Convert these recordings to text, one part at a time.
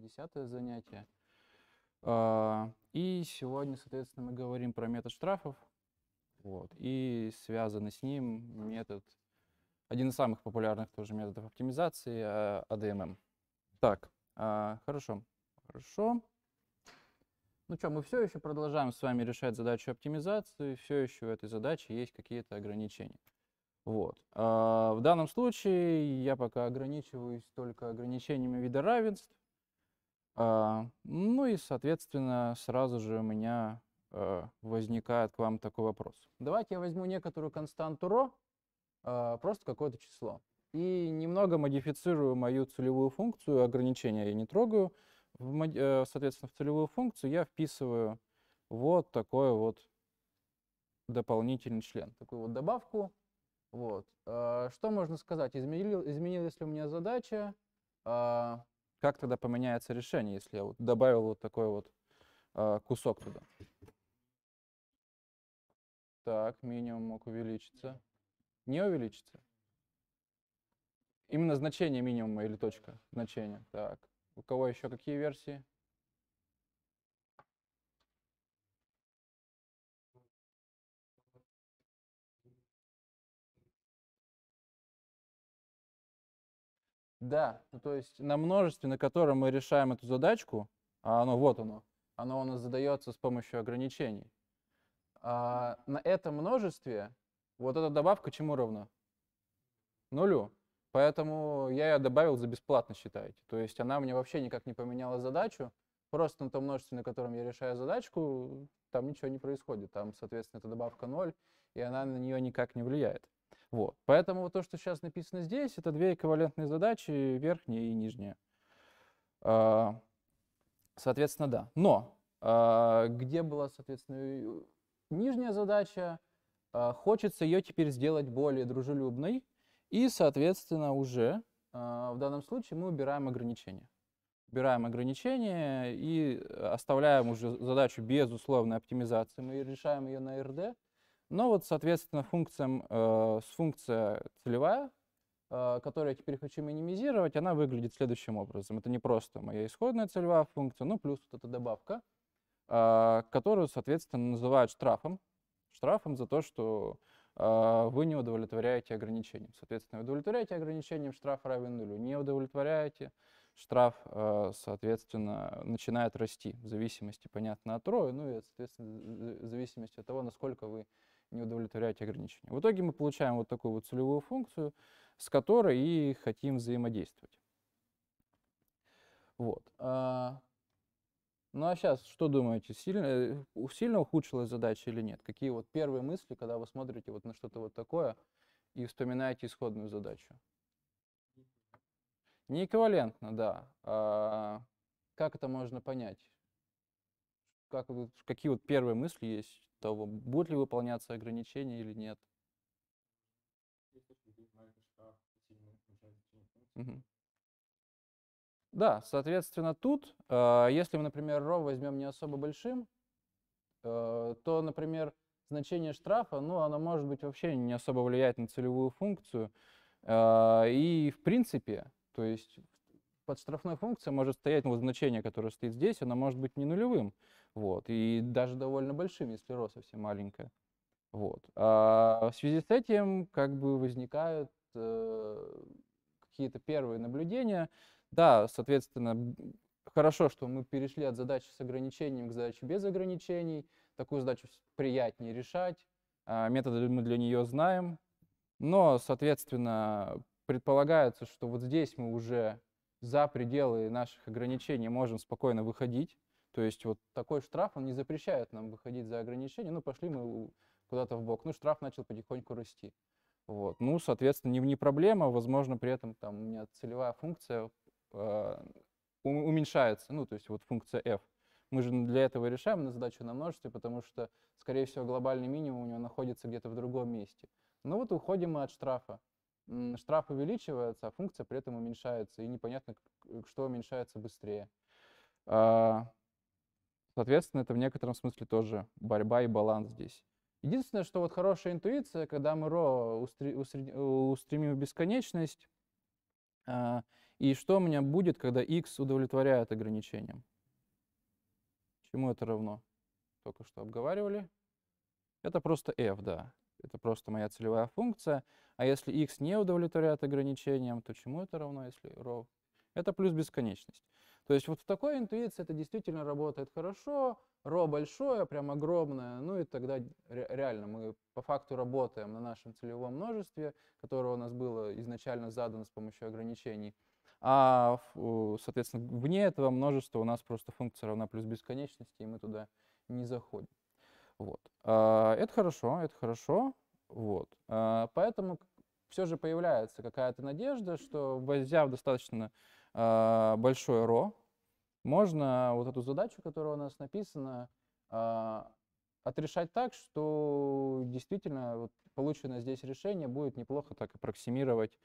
Десятое занятие. А, и сегодня, соответственно, мы говорим про метод штрафов. Вот. И связанный с ним метод, один из самых популярных тоже методов оптимизации, ADMM. А, а так, хорошо. Хорошо. Ну что, мы все еще продолжаем с вами решать задачу оптимизации, все еще у этой задачи есть какие-то ограничения. Вот. В данном случае я пока ограничиваюсь только ограничениями вида равенств. А, ну и, соответственно, сразу же у меня э, возникает к вам такой вопрос. Давайте я возьму некоторую константу ρ, а, просто какое-то число, и немного модифицирую мою целевую функцию, ограничения я не трогаю. Э, соответственно, в целевую функцию я вписываю вот такой вот дополнительный член, такую вот добавку. Вот. А, что можно сказать? Изменил, изменилась ли у меня задача? Как тогда поменяется решение, если я вот добавил вот такой вот э, кусок туда? Так, минимум мог увеличиться. Не увеличится? Именно значение минимума или точка значения. Так, у кого еще какие версии? Да, ну, то есть на множестве, на котором мы решаем эту задачку, а оно ну, вот оно, оно у нас задается с помощью ограничений. А, на этом множестве вот эта добавка чему равна? Нулю. Поэтому я ее добавил за бесплатно, считайте. То есть она мне вообще никак не поменяла задачу. Просто на том множестве, на котором я решаю задачку, там ничего не происходит. Там, соответственно, эта добавка 0, и она на нее никак не влияет. Вот. Поэтому то, что сейчас написано здесь, это две эквивалентные задачи, верхняя и нижняя. А, соответственно, да. Но а, где была, соответственно, нижняя задача, а, хочется ее теперь сделать более дружелюбной, и, соответственно, уже в данном случае мы убираем ограничения. Убираем ограничения и оставляем уже задачу безусловной оптимизации. Мы решаем ее на РД, но вот, соответственно, функциям, э, с функция целевая, э, которую я теперь хочу минимизировать, она выглядит следующим образом. Это не просто моя исходная целевая функция, ну, плюс вот эта добавка, э, которую, соответственно, называют штрафом. Штрафом за то, что э, вы не удовлетворяете ограничениям. Соответственно, удовлетворяете ограничениям, штраф равен нулю. Не удовлетворяете, штраф, э, соответственно, начинает расти в зависимости, понятно, от роя, ну и, соответственно, в зависимости от того, насколько вы не удовлетворять ограничения. В итоге мы получаем вот такую вот целевую функцию, с которой и хотим взаимодействовать. Вот. А, ну а сейчас, что думаете, сильно, э, сильно ухудшилась задача или нет? Какие вот первые мысли, когда вы смотрите вот на что-то вот такое и вспоминаете исходную задачу? Не эквивалентно, да. А, как это можно понять? Как, какие вот первые мысли есть того, будут ли выполняться ограничения или нет. Да, соответственно, тут, а, если мы, например, ров возьмем не особо большим, э, то, например, значение штрафа, ну, оно может быть вообще не особо влиять на целевую функцию. А, и, в принципе, то есть под штрафной функцией может стоять ну, вот значение, которое стоит здесь, оно может быть не нулевым. Вот. И даже довольно большими, если рост совсем маленькая. Вот. А в связи с этим как бы возникают э, какие-то первые наблюдения. Да, соответственно, хорошо, что мы перешли от задачи с ограничением к задаче без ограничений. Такую задачу приятнее решать. А методы мы для нее знаем. Но, соответственно, предполагается, что вот здесь мы уже за пределы наших ограничений можем спокойно выходить. То есть вот такой штраф, он не запрещает нам выходить за ограничения, ну, пошли мы куда-то в бок. Ну, штраф начал потихоньку расти. Вот. Ну, соответственно, не, не проблема, возможно, при этом там у меня целевая функция э, уменьшается, ну, то есть вот функция f. Мы же для этого решаем на задачу на множестве, потому что, скорее всего, глобальный минимум у него находится где-то в другом месте. Ну вот уходим мы от штрафа. Штраф увеличивается, а функция при этом уменьшается, и непонятно, что уменьшается быстрее. А, Соответственно, это в некотором смысле тоже борьба и баланс здесь. Единственное, что вот хорошая интуиция, когда мы ро устремим в бесконечность, а, и что у меня будет, когда x удовлетворяет ограничениям. Чему это равно? Только что обговаривали. Это просто f, да. Это просто моя целевая функция. А если x не удовлетворяет ограничениям, то чему это равно, если ро? Это плюс бесконечность. То есть вот в такой интуиции это действительно работает хорошо, ро большое, прям огромное, ну и тогда реально мы по факту работаем на нашем целевом множестве, которое у нас было изначально задано с помощью ограничений. А, соответственно, вне этого множества у нас просто функция равна плюс бесконечности, и мы туда не заходим. Вот. А, это хорошо, это хорошо. Вот. А, поэтому все же появляется какая-то надежда, что взяв достаточно а, большой ро, можно вот эту задачу, которая у нас написана, а, отрешать так, что действительно вот полученное здесь решение будет неплохо так аппроксимировать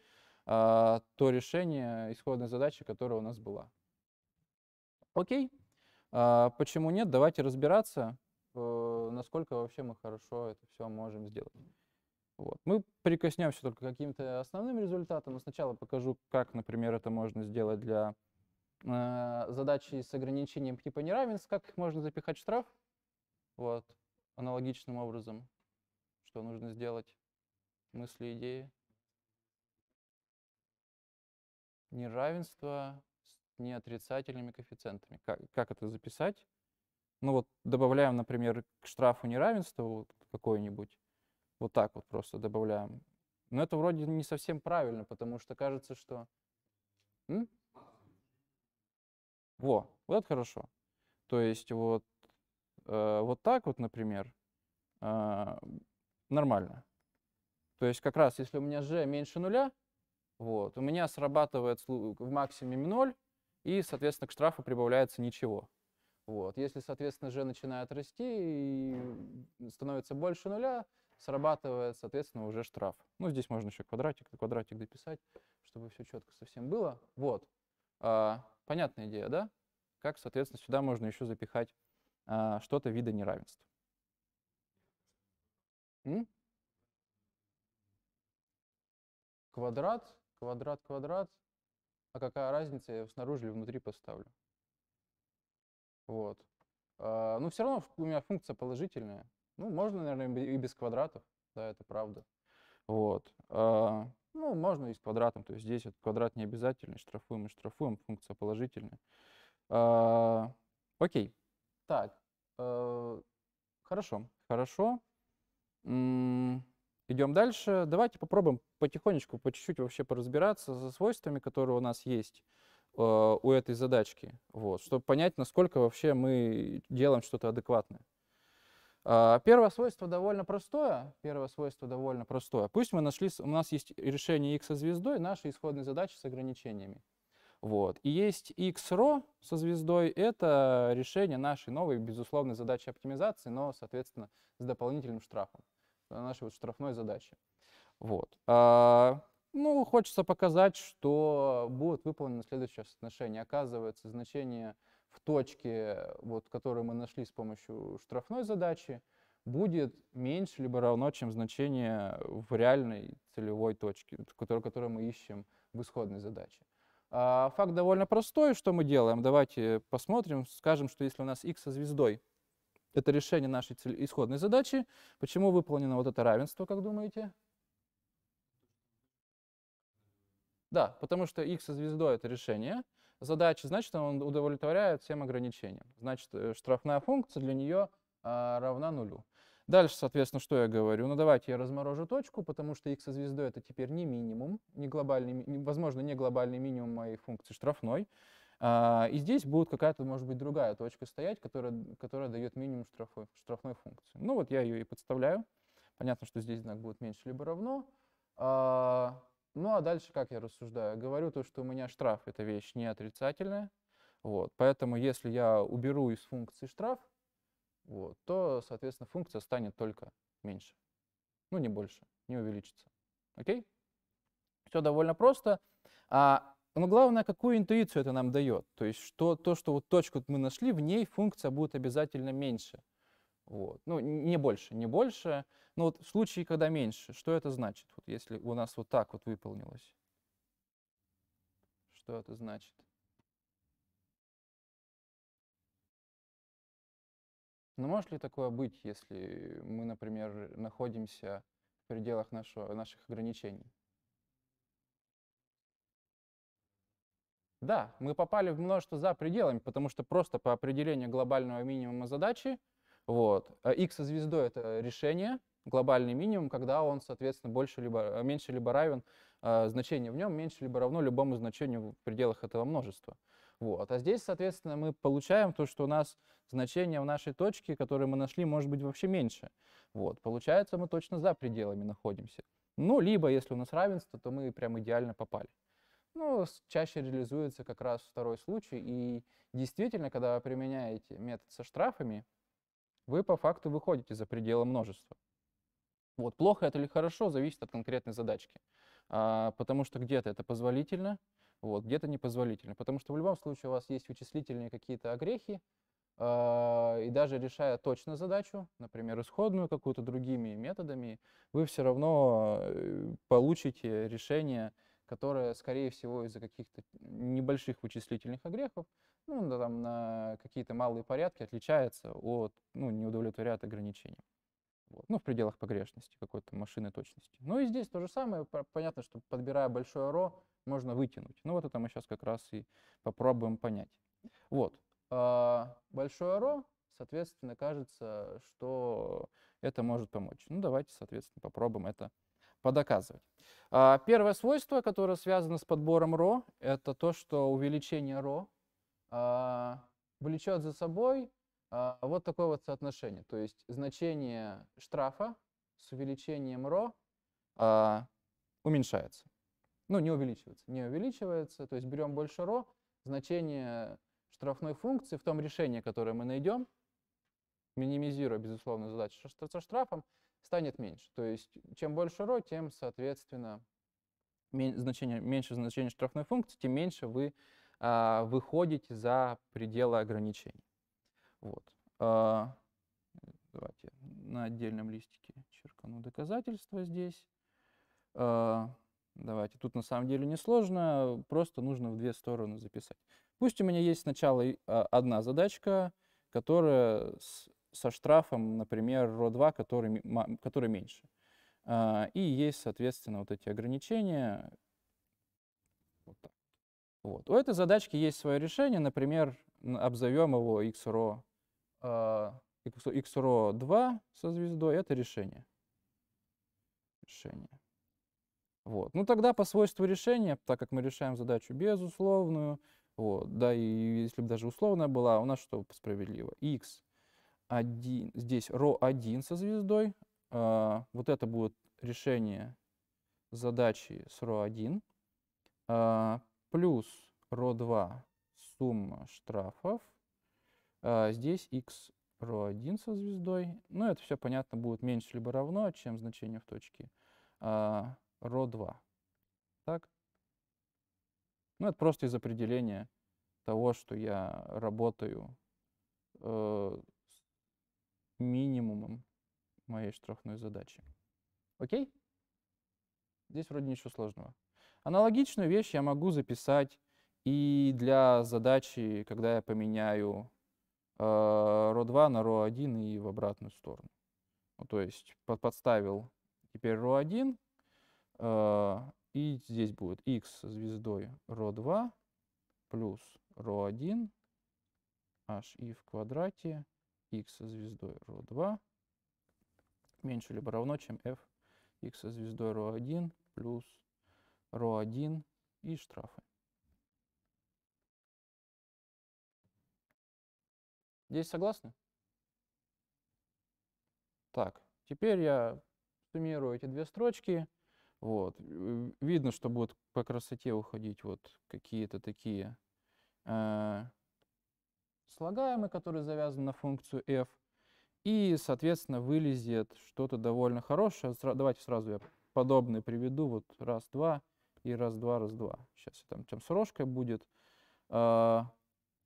а, то решение исходной задачи, которая у нас была. Окей, а, почему нет? Давайте разбираться, э, насколько вообще мы хорошо это все можем сделать. Вот. Мы прикоснемся только к каким-то основным результатам. Но сначала покажу, как, например, это можно сделать для Э, задачи с ограничением типа неравенств, как их можно запихать штраф, вот, аналогичным образом, что нужно сделать, мысли, идеи. Неравенство с неотрицательными коэффициентами. Как, как это записать? Ну вот добавляем, например, к штрафу неравенство вот, какое-нибудь, вот так вот просто добавляем. Но это вроде не совсем правильно, потому что кажется, что... М? Во, вот это хорошо. То есть вот, э, вот так вот, например, э, нормально. То есть как раз если у меня g меньше нуля, вот, у меня срабатывает в максимуме 0, и, соответственно, к штрафу прибавляется ничего. Вот. Если, соответственно, g начинает расти и становится больше нуля, срабатывает, соответственно, уже штраф. Ну, здесь можно еще квадратик, квадратик дописать, чтобы все четко совсем было. Вот. А, Понятная идея, да? Как, соответственно, сюда можно еще запихать а, что-то вида неравенства. М? Квадрат, квадрат, квадрат. А какая разница, я его снаружи или внутри поставлю? Вот. А, ну, все равно у меня функция положительная. Ну, можно, наверное, и без квадратов. Да, это правда. Вот. А, ну, можно и с квадратом. То есть здесь вот квадрат не обязательный. Штрафуем и штрафуем. Функция положительная. А, окей. Так. А, хорошо. Хорошо. Идем дальше. Давайте попробуем потихонечку, по чуть-чуть вообще поразбираться со свойствами, которые у нас есть э, у этой задачки, вот, чтобы понять, насколько вообще мы делаем что-то адекватное. А, первое свойство довольно простое. Первое свойство довольно простое. Пусть мы нашли, у нас есть решение x со звездой, наша исходная задача с ограничениями. Вот. И есть x ро со звездой, это решение нашей новой безусловной задачи оптимизации, но, соответственно, с дополнительным штрафом, э, нашей вот штрафной задачи. Вот. А, ну, хочется показать, что будет выполнено следующее соотношение. Оказывается, значение в точке, вот, которую мы нашли с помощью штрафной задачи, будет меньше либо равно, чем значение в реальной целевой точке, которую, которую мы ищем в исходной задаче. А, факт довольно простой, что мы делаем. Давайте посмотрим, скажем, что если у нас x со звездой, это решение нашей исходной задачи. Почему выполнено вот это равенство, как думаете? Да, потому что x со звездой — это решение, задачи, значит, он удовлетворяет всем ограничениям. Значит, э, штрафная функция для нее а, равна нулю. Дальше, соответственно, что я говорю? Ну, давайте я разморожу точку, потому что x со звездой это теперь не минимум, не глобальный, возможно, не глобальный минимум моей функции штрафной. А, и здесь будет какая-то, может быть, другая точка стоять, которая, которая дает минимум штрафой, штрафной функции. Ну, вот я ее и подставляю. Понятно, что здесь знак будет меньше либо равно. А, ну а дальше как я рассуждаю? Говорю то, что у меня штраф – это вещь не отрицательная. Вот. Поэтому если я уберу из функции штраф, вот, то, соответственно, функция станет только меньше. Ну, не больше, не увеличится. Окей? Все довольно просто. А, но главное, какую интуицию это нам дает. То есть что, то, что вот точку мы нашли, в ней функция будет обязательно меньше – вот. Ну, не больше, не больше. Но ну, вот в случае, когда меньше, что это значит? Вот если у нас вот так вот выполнилось. Что это значит? Но ну, может ли такое быть, если мы, например, находимся в пределах нашего, наших ограничений? Да, мы попали в множество за пределами, потому что просто по определению глобального минимума задачи – вот. А X со звездой — это решение, глобальный минимум, когда он, соответственно, больше либо, меньше либо равен, а, значение в нем меньше либо равно любому значению в пределах этого множества. Вот. А здесь, соответственно, мы получаем то, что у нас значение в нашей точке, которое мы нашли, может быть вообще меньше. Вот. Получается, мы точно за пределами находимся. Ну, либо, если у нас равенство, то мы прям идеально попали. Ну, чаще реализуется как раз второй случай. И действительно, когда вы применяете метод со штрафами, вы по факту выходите за пределы множества. Вот, плохо это или хорошо, зависит от конкретной задачки. А, потому что где-то это позволительно, вот, где-то непозволительно. Потому что в любом случае у вас есть вычислительные какие-то огрехи, а, и даже решая точно задачу, например, исходную какую-то другими методами, вы все равно э, получите решение, которое, скорее всего, из-за каких-то небольших вычислительных огрехов ну, да, там, на какие-то малые порядки отличается от, ну, не удовлетворяет ограничениям. Вот. Ну, в пределах погрешности какой-то машины точности. Ну и здесь то же самое. Понятно, что подбирая большое ро, можно вытянуть. Ну вот это мы сейчас как раз и попробуем понять. Вот. А, большое ро, соответственно, кажется, что это может помочь. Ну давайте, соответственно, попробуем это подоказывать. А, первое свойство, которое связано с подбором ро, это то, что увеличение ро а, влечет за собой а, вот такое вот соотношение. То есть значение штрафа с увеличением ро а, уменьшается. Ну, не увеличивается. Не увеличивается. То есть берем больше ро, значение штрафной функции в том решении, которое мы найдем, минимизируя, безусловно, задачу со штрафом, станет меньше. То есть чем больше ро, тем, соответственно, значение, меньше значение штрафной функции, тем меньше вы а, выходите за пределы ограничений. Вот. А, давайте на отдельном листике черкану доказательства здесь. А, давайте, тут на самом деле несложно, просто нужно в две стороны записать. Пусть у меня есть сначала одна задачка, которая с, со штрафом, например, ро2, который, который меньше. И есть, соответственно, вот эти ограничения. Вот так. Вот. У этой задачки есть свое решение, например, обзовем его xRO, xRO 2 со звездой, это решение. решение. Вот. Ну тогда по свойству решения, так как мы решаем задачу безусловную, вот, да, и если бы даже условная была, у нас что справедливо? x1, здесь ρ1 со звездой, э, вот это будет решение задачи с ρ1, э, плюс ро2 сумма штрафов. А, здесь x ро1 со звездой. Ну, это все понятно будет меньше либо равно, чем значение в точке а, ро2. Так? Ну, это просто из определения того, что я работаю э, с минимумом моей штрафной задачи. Окей? Здесь вроде ничего сложного. Аналогичную вещь я могу записать и для задачи, когда я поменяю э, RO2 на RO1 и в обратную сторону. Ну, то есть под, подставил теперь RO1, э, и здесь будет x звездой RO2 плюс RO1 hi в квадрате x звездой RO2 меньше либо равно, чем f x звездой RO1 плюс РО1 и штрафы. Здесь согласны? Так, теперь я суммирую эти две строчки. Вот. Видно, что будут по красоте уходить вот какие-то такие э, слагаемые, которые завязаны на функцию f. И, соответственно, вылезет что-то довольно хорошее. Давайте сразу я подобные приведу. Вот раз, два и раз-два, раз-два. Сейчас там, там с рожкой будет. А,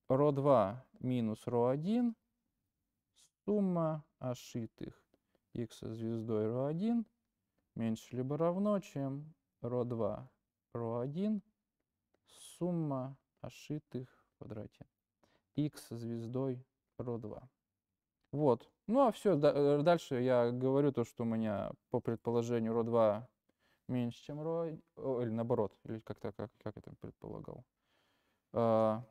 ро2 минус ро1 сумма ошитых x звездой ро1 меньше либо равно, чем ро2 ро1 сумма ошитых в квадрате x звездой ро2. Вот. Ну а все, э, дальше я говорю то, что у меня по предположению ро2 меньше, чем ро или наоборот, или как-то, как, как я там предполагал. А,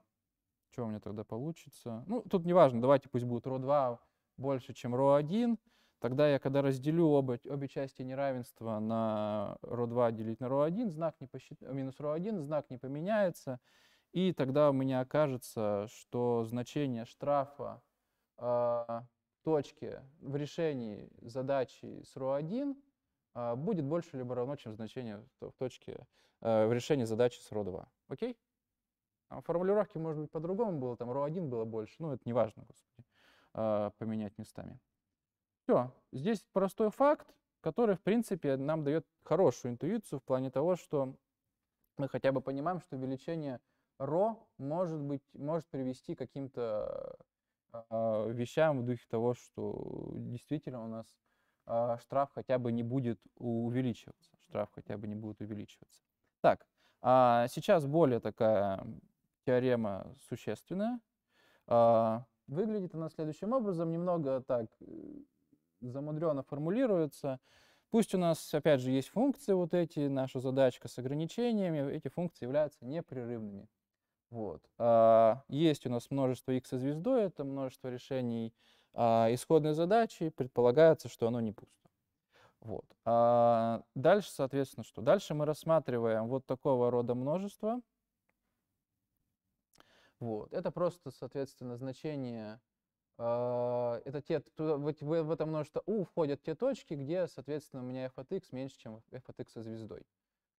что у меня тогда получится? Ну, тут неважно, давайте пусть будет ро 2 больше, чем ро 1 Тогда я, когда разделю оба, обе части неравенства на ро 2 делить на ро 1 знак не посчит... минус ро 1 знак не поменяется. И тогда у меня окажется, что значение штрафа э, точки в решении задачи с ро 1 а, будет больше либо равно, чем значение в точке э, в решении задачи с ро 2 Окей? А формулировки может быть, по-другому было, там ро 1 было больше, ну, это не важно, господи, а, поменять местами. Все, здесь простой факт, который, в принципе, нам дает хорошую интуицию в плане того, что мы хотя бы понимаем, что увеличение ро может быть может привести к каким-то вещам в духе того, что действительно у нас а, штраф хотя бы не будет увеличиваться. Штраф хотя бы не будет увеличиваться. Так, а сейчас более такая теорема существенная. А, выглядит она следующим образом, немного так э, замудренно формулируется. Пусть у нас, опять же, есть функции вот эти, наша задачка с ограничениями, эти функции являются непрерывными. Вот. А, есть у нас множество x звездой, это множество решений а, исходной задачи, предполагается, что оно не пусто. Вот. А дальше, соответственно, что? Дальше мы рассматриваем вот такого рода множество. Вот. Это просто, соответственно, значение а, это те, в, в это множество u входят те точки, где, соответственно, у меня f от x меньше, чем f от x со звездой.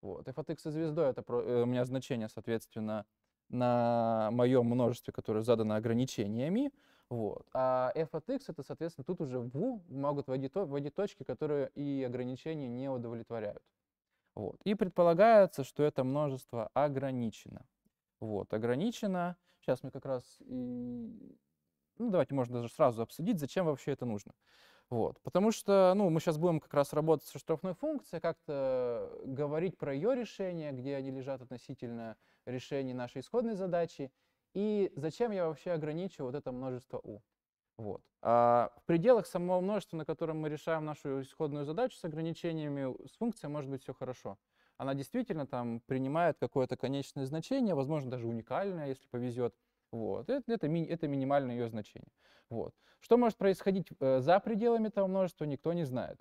Вот. f от x со звездой — это э, у меня значение, соответственно, на моем множестве, которое задано ограничениями. Вот. А f от x, это, соответственно, тут уже в могут вводить, точки, которые и ограничения не удовлетворяют. Вот. И предполагается, что это множество ограничено. Вот, ограничено. Сейчас мы как раз и... Ну, давайте, можно даже сразу обсудить, зачем вообще это нужно. Вот. Потому что ну, мы сейчас будем как раз работать со штрафной функцией, как-то говорить про ее решение, где они лежат относительно решения нашей исходной задачи, и зачем я вообще ограничиваю вот это множество u? Вот. А в пределах самого множества, на котором мы решаем нашу исходную задачу с ограничениями, с функцией может быть все хорошо. Она действительно там принимает какое-то конечное значение, возможно, даже уникальное, если повезет. Вот. Это, это, ми, это минимальное ее значение. Вот. Что может происходить э, за пределами того множества, никто не знает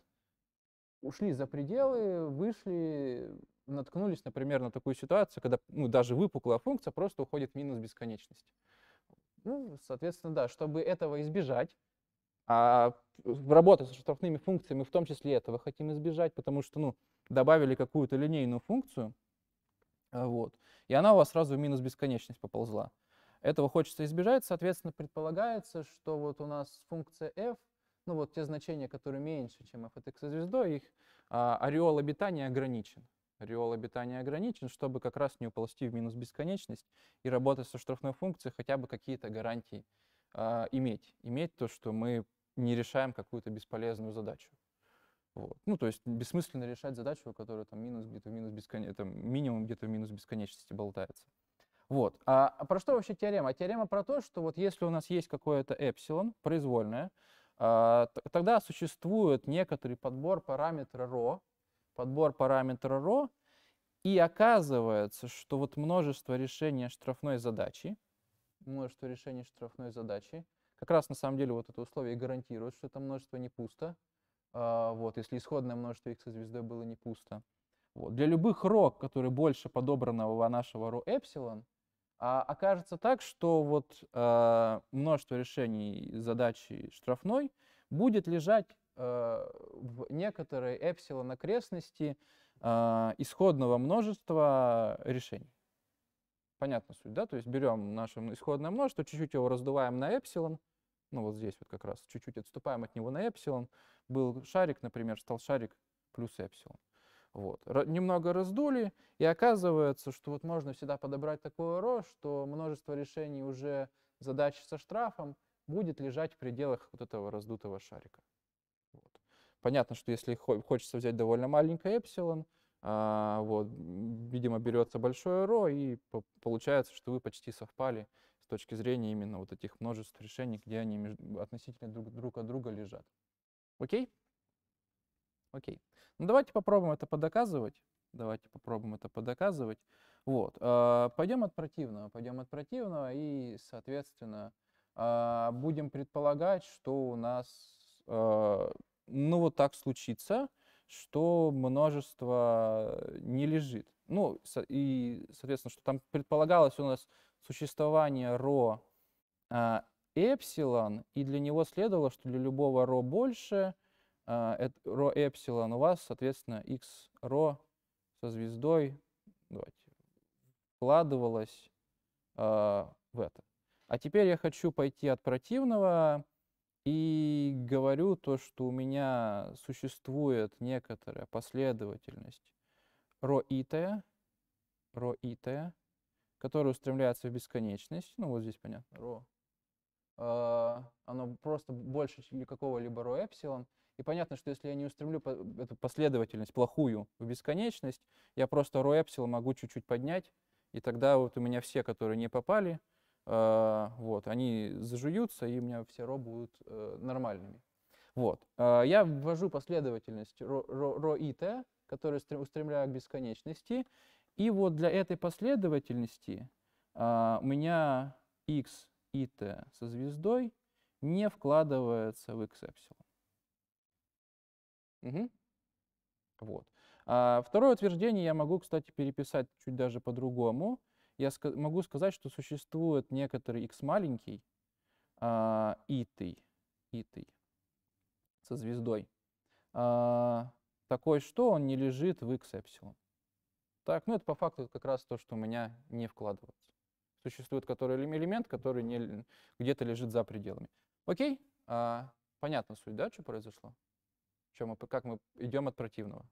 ушли за пределы, вышли, наткнулись, например, на такую ситуацию, когда ну, даже выпуклая функция просто уходит в минус бесконечность. Ну, соответственно, да, чтобы этого избежать, а работа со штрафными функциями в том числе этого хотим избежать, потому что ну, добавили какую-то линейную функцию, а, вот, и она у вас сразу в минус бесконечность поползла. Этого хочется избежать, соответственно, предполагается, что вот у нас функция f ну вот те значения, которые меньше, чем f от x звездой, их а, ореол обитания ограничен. Ореол обитания ограничен, чтобы как раз не уползти в минус бесконечность и работать со штрафной функцией, хотя бы какие-то гарантии а, иметь. Иметь то, что мы не решаем какую-то бесполезную задачу. Вот. Ну, то есть бессмысленно решать задачу, которая там минус где-то в минус бесконечности, там минимум где-то в минус бесконечности болтается. Вот. А, а про что вообще теорема? А теорема про то, что вот если у нас есть какое-то эпсилон произвольное, а, тогда существует некоторый подбор параметра ρ, подбор параметра ρ, и оказывается, что вот множество решения штрафной задачи, множество решений штрафной задачи, как раз на самом деле вот это условие гарантирует, что это множество не пусто, а, вот, если исходное множество x звездой было не пусто. Вот. Для любых ро, которые больше подобранного нашего ро эпсилон, а окажется так, что вот э, множество решений задачи штрафной будет лежать э, в некоторой эпсилон окрестности э, исходного множества решений. Понятно суть, да? То есть берем наше исходное множество, чуть-чуть его раздуваем на эпсилон, ну вот здесь вот как раз чуть-чуть отступаем от него на эпсилон, был шарик, например, стал шарик плюс эпсилон. Вот. Немного раздули, и оказывается, что вот можно всегда подобрать такой рост, что множество решений уже задачи со штрафом будет лежать в пределах вот этого раздутого шарика. Вот. Понятно, что если хочется взять довольно маленькое эпсилон, а, вот, видимо, берется большое ро, и по получается, что вы почти совпали с точки зрения именно вот этих множеств решений, где они относительно друг, друг от друга лежат. Окей? Окей. Ну, давайте попробуем это подоказывать. Давайте попробуем это подоказывать. Вот. А, пойдем от противного, пойдем от противного и, соответственно, а, будем предполагать, что у нас, а, ну, вот так случится, что множество не лежит. Ну, и, соответственно, что там предполагалось у нас существование ро эпсилон, и для него следовало, что для любого ро больше – а, ро ρ эпсилон у вас, соответственно, x ро со звездой давайте, вкладывалось э, в это. А теперь я хочу пойти от противного и говорю то, что у меня существует некоторая последовательность ро итая, ро итая, которая устремляется в бесконечность. Ну, вот здесь понятно, ро. Э, оно просто больше, чем какого-либо ро эпсилон. И понятно, что если я не устремлю эту последовательность плохую в бесконечность, я просто ро эпсилон могу чуть-чуть поднять, и тогда вот у меня все, которые не попали, э, вот, они зажуются, и у меня все ро будут э, нормальными. Вот. Э, я ввожу последовательность ро, ро, ро и т, которую устремляю к бесконечности, и вот для этой последовательности э, у меня x и т со звездой не вкладывается в x эпсилон. Угу. Вот. А, второе утверждение я могу, кстати, переписать чуть даже по-другому. Я ска могу сказать, что существует некоторый x маленький, а, и ты со звездой, а, такой, что он не лежит в x эпсилон. Так, ну это по факту как раз то, что у меня не вкладывается. Существует который элемент, который где-то лежит за пределами. Окей, а, понятно суть, да, что произошло? чем мы, как мы идем от противного.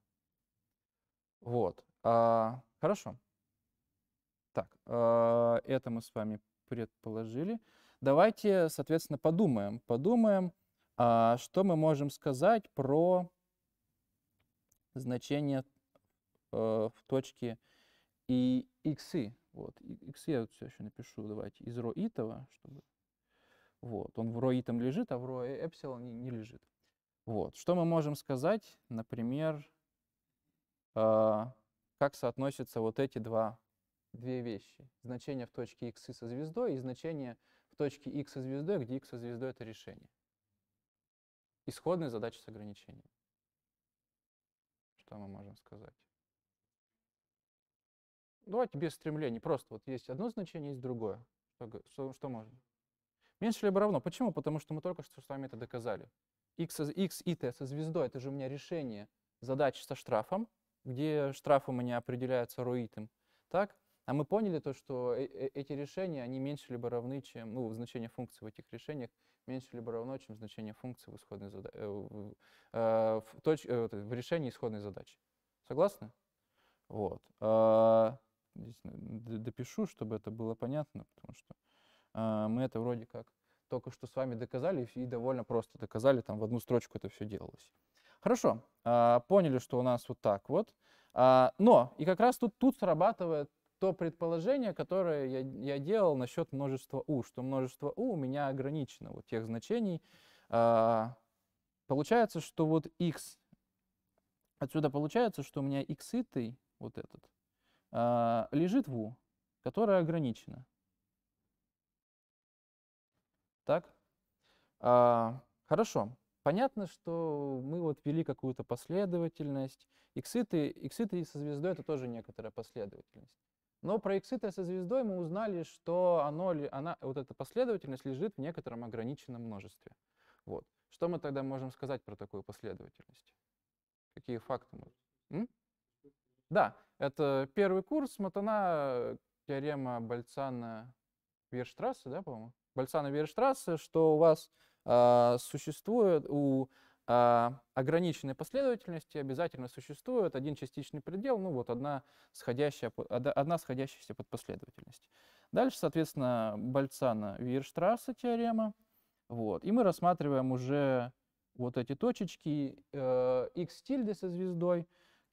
Вот. А, хорошо. Так, а, это мы с вами предположили. Давайте, соответственно, подумаем. Подумаем, а, что мы можем сказать про значение а, в точке и x. Вот, x я вот все еще напишу, давайте, из роитова, чтобы... Вот, он в роитом лежит, а в роэ эпсилон не, не лежит. Вот. Что мы можем сказать, например, э, как соотносятся вот эти два, две вещи. Значение в точке x со звездой и значение в точке x со звездой, где x со звездой — это решение. Исходная задача с ограничением. Что мы можем сказать? Давайте ну, без стремлений. Просто вот есть одно значение, есть другое. Что, что, что можно? Меньше либо равно. Почему? Потому что мы только что с вами это доказали x, x и t со звездой, это же у меня решение задачи со штрафом, где штраф у меня определяется роитом. Так? А мы поняли то, что э, э, эти решения, они меньше либо равны, чем, ну, значение функции в этих решениях меньше либо равно, чем значение функции в, исходной задаче э, в, э, в, точ... э, в решении исходной задачи. Согласны? Вот. А, допишу, чтобы это было понятно, потому что а, мы это вроде как только что с вами доказали, и довольно просто доказали, там в одну строчку это все делалось. Хорошо, а, поняли, что у нас вот так вот. А, но, и как раз тут, тут срабатывает то предположение, которое я, я делал насчет множества u, что множество u у меня ограничено вот тех значений. А, получается, что вот x, отсюда получается, что у меня x, вот этот, лежит в u, которая ограничена. Так? А, хорошо. Понятно, что мы вот ввели какую-то последовательность. Икситы, икситы со звездой это тоже некоторая последовательность. Но про икситы со звездой мы узнали, что оно, она, вот эта последовательность лежит в некотором ограниченном множестве. Вот. Что мы тогда можем сказать про такую последовательность? Какие факты мы... М? Да, это первый курс Матана, теорема Бальцана Верштрасса, да, по-моему? Бальцана Верштрассе, что у вас э, существует у э, ограниченной последовательности обязательно существует один частичный предел, ну вот одна сходящая, одна сходящаяся подпоследовательность. Дальше, соответственно, Бальцана Вирштрасса теорема. Вот. И мы рассматриваем уже вот эти точечки э, x тильды со звездой,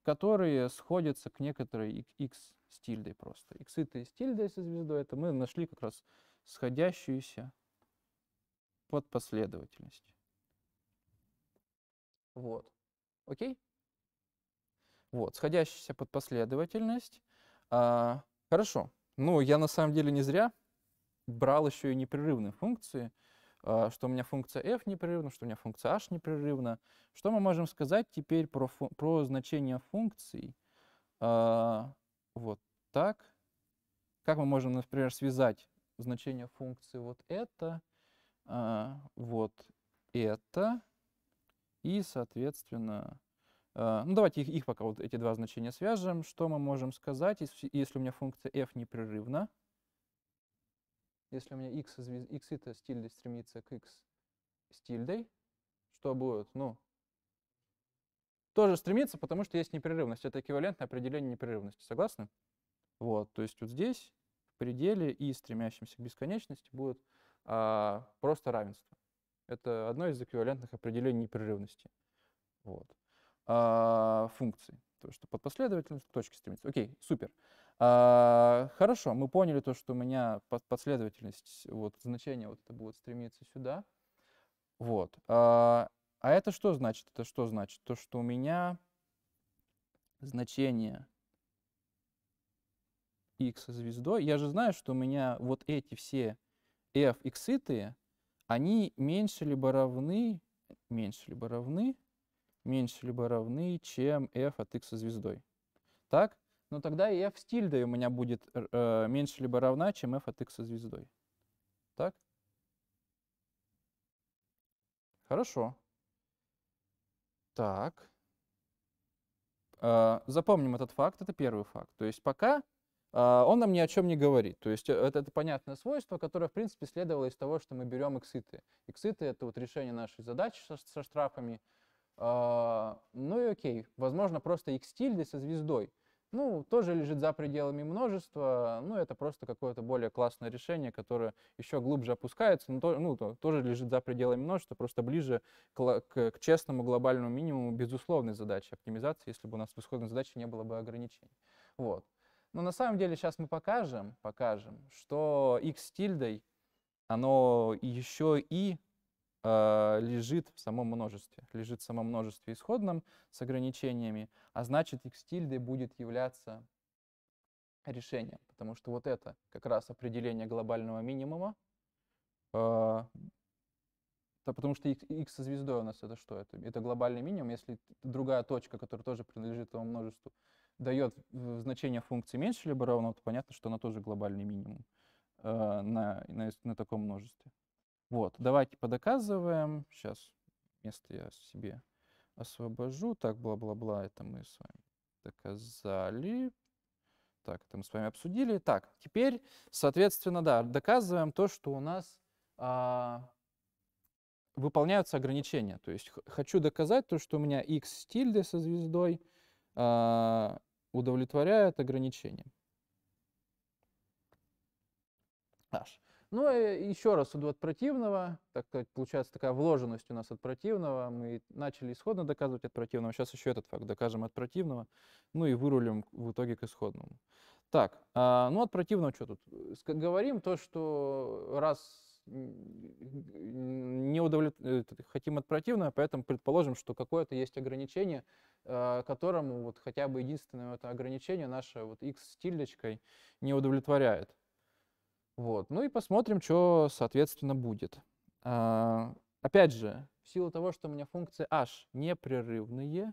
которые сходятся к некоторой x с тильдой просто. x с тильдой со звездой, это мы нашли как раз сходящуюся под последовательность. Вот. Окей? Вот, сходящаяся под последовательность. А, хорошо. Ну, я на самом деле не зря брал еще и непрерывные функции, а, что у меня функция f непрерывна, что у меня функция h непрерывна. Что мы можем сказать теперь про, про значение функций? А, вот так. Как мы можем, например, связать значение функции вот это, э, вот это, и, соответственно, э, ну давайте их, их пока вот эти два значения свяжем. Что мы можем сказать, если, если у меня функция f непрерывна, если у меня x, x это с стремится к x стильдой что будет? Ну, тоже стремится, потому что есть непрерывность. Это эквивалентное определение непрерывности. Согласны? Вот, то есть вот здесь пределе и стремящимся к бесконечности будет а, просто равенство. Это одно из эквивалентных определений непрерывности вот, а, функций. То, что под последовательность к точке стремится. Окей, супер. А, хорошо, мы поняли то, что у меня под последовательность, вот, значение вот это будет стремиться сюда. Вот. А, а это что значит? Это что значит? То, что у меня значение x звездой, я же знаю, что у меня вот эти все f x иксытые, они меньше либо равны, меньше либо равны, меньше либо равны, чем f от x звездой. Так? Но ну, тогда и f с тильдой у меня будет э, меньше либо равна, чем f от x звездой. Так? Хорошо. Так. Э, запомним этот факт, это первый факт. То есть пока а, он нам ни о чем не говорит. То есть это, это понятное свойство, которое, в принципе, следовало из того, что мы берем экситы. Экситы — это вот решение нашей задачи со, со штрафами. А, ну и окей, возможно, просто x тильде со звездой. Ну, тоже лежит за пределами множества, ну, это просто какое-то более классное решение, которое еще глубже опускается, но то, ну, то, тоже лежит за пределами множества, просто ближе к, к, к честному глобальному минимуму безусловной задачи оптимизации, если бы у нас в исходной задаче не было бы ограничений. Вот. Но на самом деле сейчас мы покажем, покажем, что x тильдой, оно еще и э, лежит в самом множестве, лежит в самом множестве исходном с ограничениями, а значит x тильдой будет являться решением, потому что вот это как раз определение глобального минимума, э, да, потому что x, x со звездой у нас это что? Это, это глобальный минимум. Если другая точка, которая тоже принадлежит этому множеству, дает э, значение функции меньше либо равно, то понятно, что она тоже глобальный минимум э, на, на, на таком множестве. Вот, давайте подоказываем. Сейчас место я себе освобожу. Так, бла-бла-бла, это мы с вами доказали. Так, это мы с вами обсудили. Так, теперь, соответственно, да, доказываем то, что у нас а, выполняются ограничения. То есть хочу доказать то, что у меня x с со звездой а, удовлетворяет ограничениям. Аж, Ну и э, еще раз, от противного, так сказать, получается такая вложенность у нас от противного. Мы начали исходно доказывать от противного, сейчас еще этот факт докажем от противного, ну и вырулим в итоге к исходному. Так, а, ну от противного что тут? Э, говорим то, что раз не удовлет... Э, хотим от противного, поэтому предположим, что какое-то есть ограничение, Э, которому вот хотя бы единственное это ограничение наше вот x с тильдочкой не удовлетворяет. Вот. Ну и посмотрим, что, соответственно, будет. А, опять же, в силу того, что у меня функции h непрерывные,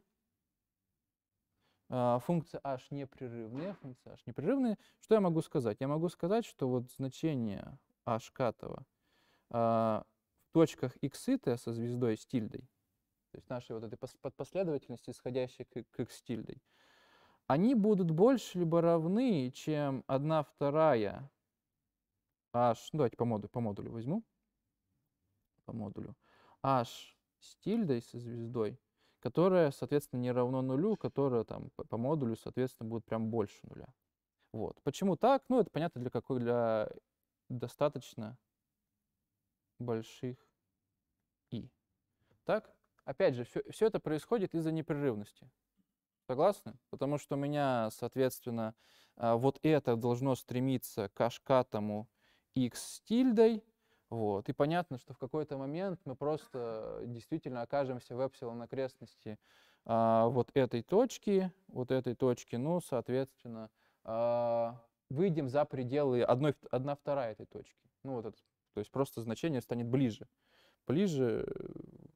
э, функции h непрерывные, функции h непрерывные, что я могу сказать? Я могу сказать, что вот значение h катого а, в точках x и t со звездой стильдой то есть нашей вот этой последовательности, исходящей к, к их стильдой, они будут больше либо равны, чем 1 вторая h, ну, давайте по модулю, по модулю возьму, по модулю, h с со звездой, которая, соответственно, не равно нулю, которая там по, по модулю, соответственно, будет прям больше нуля. Вот. Почему так? Ну, это понятно для какой, для достаточно больших и. Так? опять же, все, все это происходит из-за непрерывности. Согласны? Потому что у меня, соответственно, а, вот это должно стремиться к ашкатому x с тильдой. Вот. И понятно, что в какой-то момент мы просто действительно окажемся в эпсилон окрестности а, вот этой точки, вот этой точки, ну, соответственно, а, выйдем за пределы одной одна вторая этой точки. Ну, вот это, то есть просто значение станет ближе. Ближе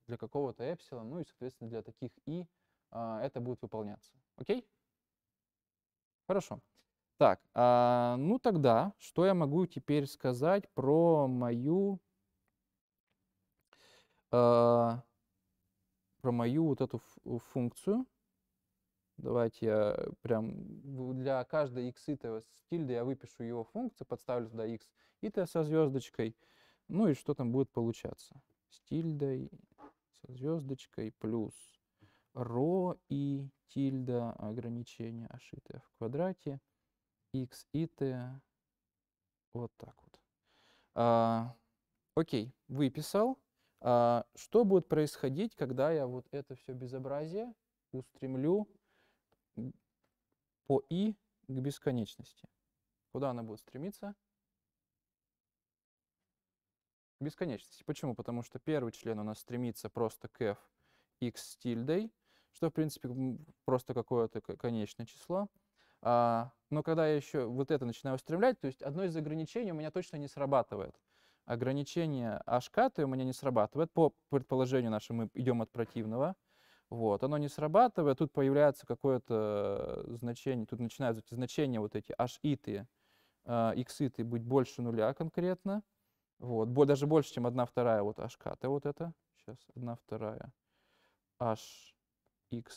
для какого-то эпсилона, ну и, соответственно, для таких и а, это будет выполняться. Окей? Хорошо. Так, а, ну тогда, что я могу теперь сказать про мою, а, про мою вот эту функцию? Давайте я прям для каждой x итого с я выпишу его функцию, подставлю туда x ита со звездочкой. Ну и что там будет получаться? С тильдой звездочкой плюс ро и тильда ограничение ашиты в квадрате x и t. Вот так вот. А, окей, выписал. А, что будет происходить, когда я вот это все безобразие устремлю по и к бесконечности? Куда она будет стремиться? бесконечности. Почему? Потому что первый член у нас стремится просто к f x тильдой, что, в принципе, просто какое-то конечное число. А, но когда я еще вот это начинаю устремлять, то есть одно из ограничений у меня точно не срабатывает. Ограничение h-каты у меня не срабатывает. По предположению нашему мы идем от противного. Вот, оно не срабатывает, тут появляется какое-то э, значение, тут начинаются значения вот эти h и ты, э, x и ты быть больше нуля конкретно. Вот, даже больше, чем 1 вторая вот HKT вот это. Сейчас 1 вторая HX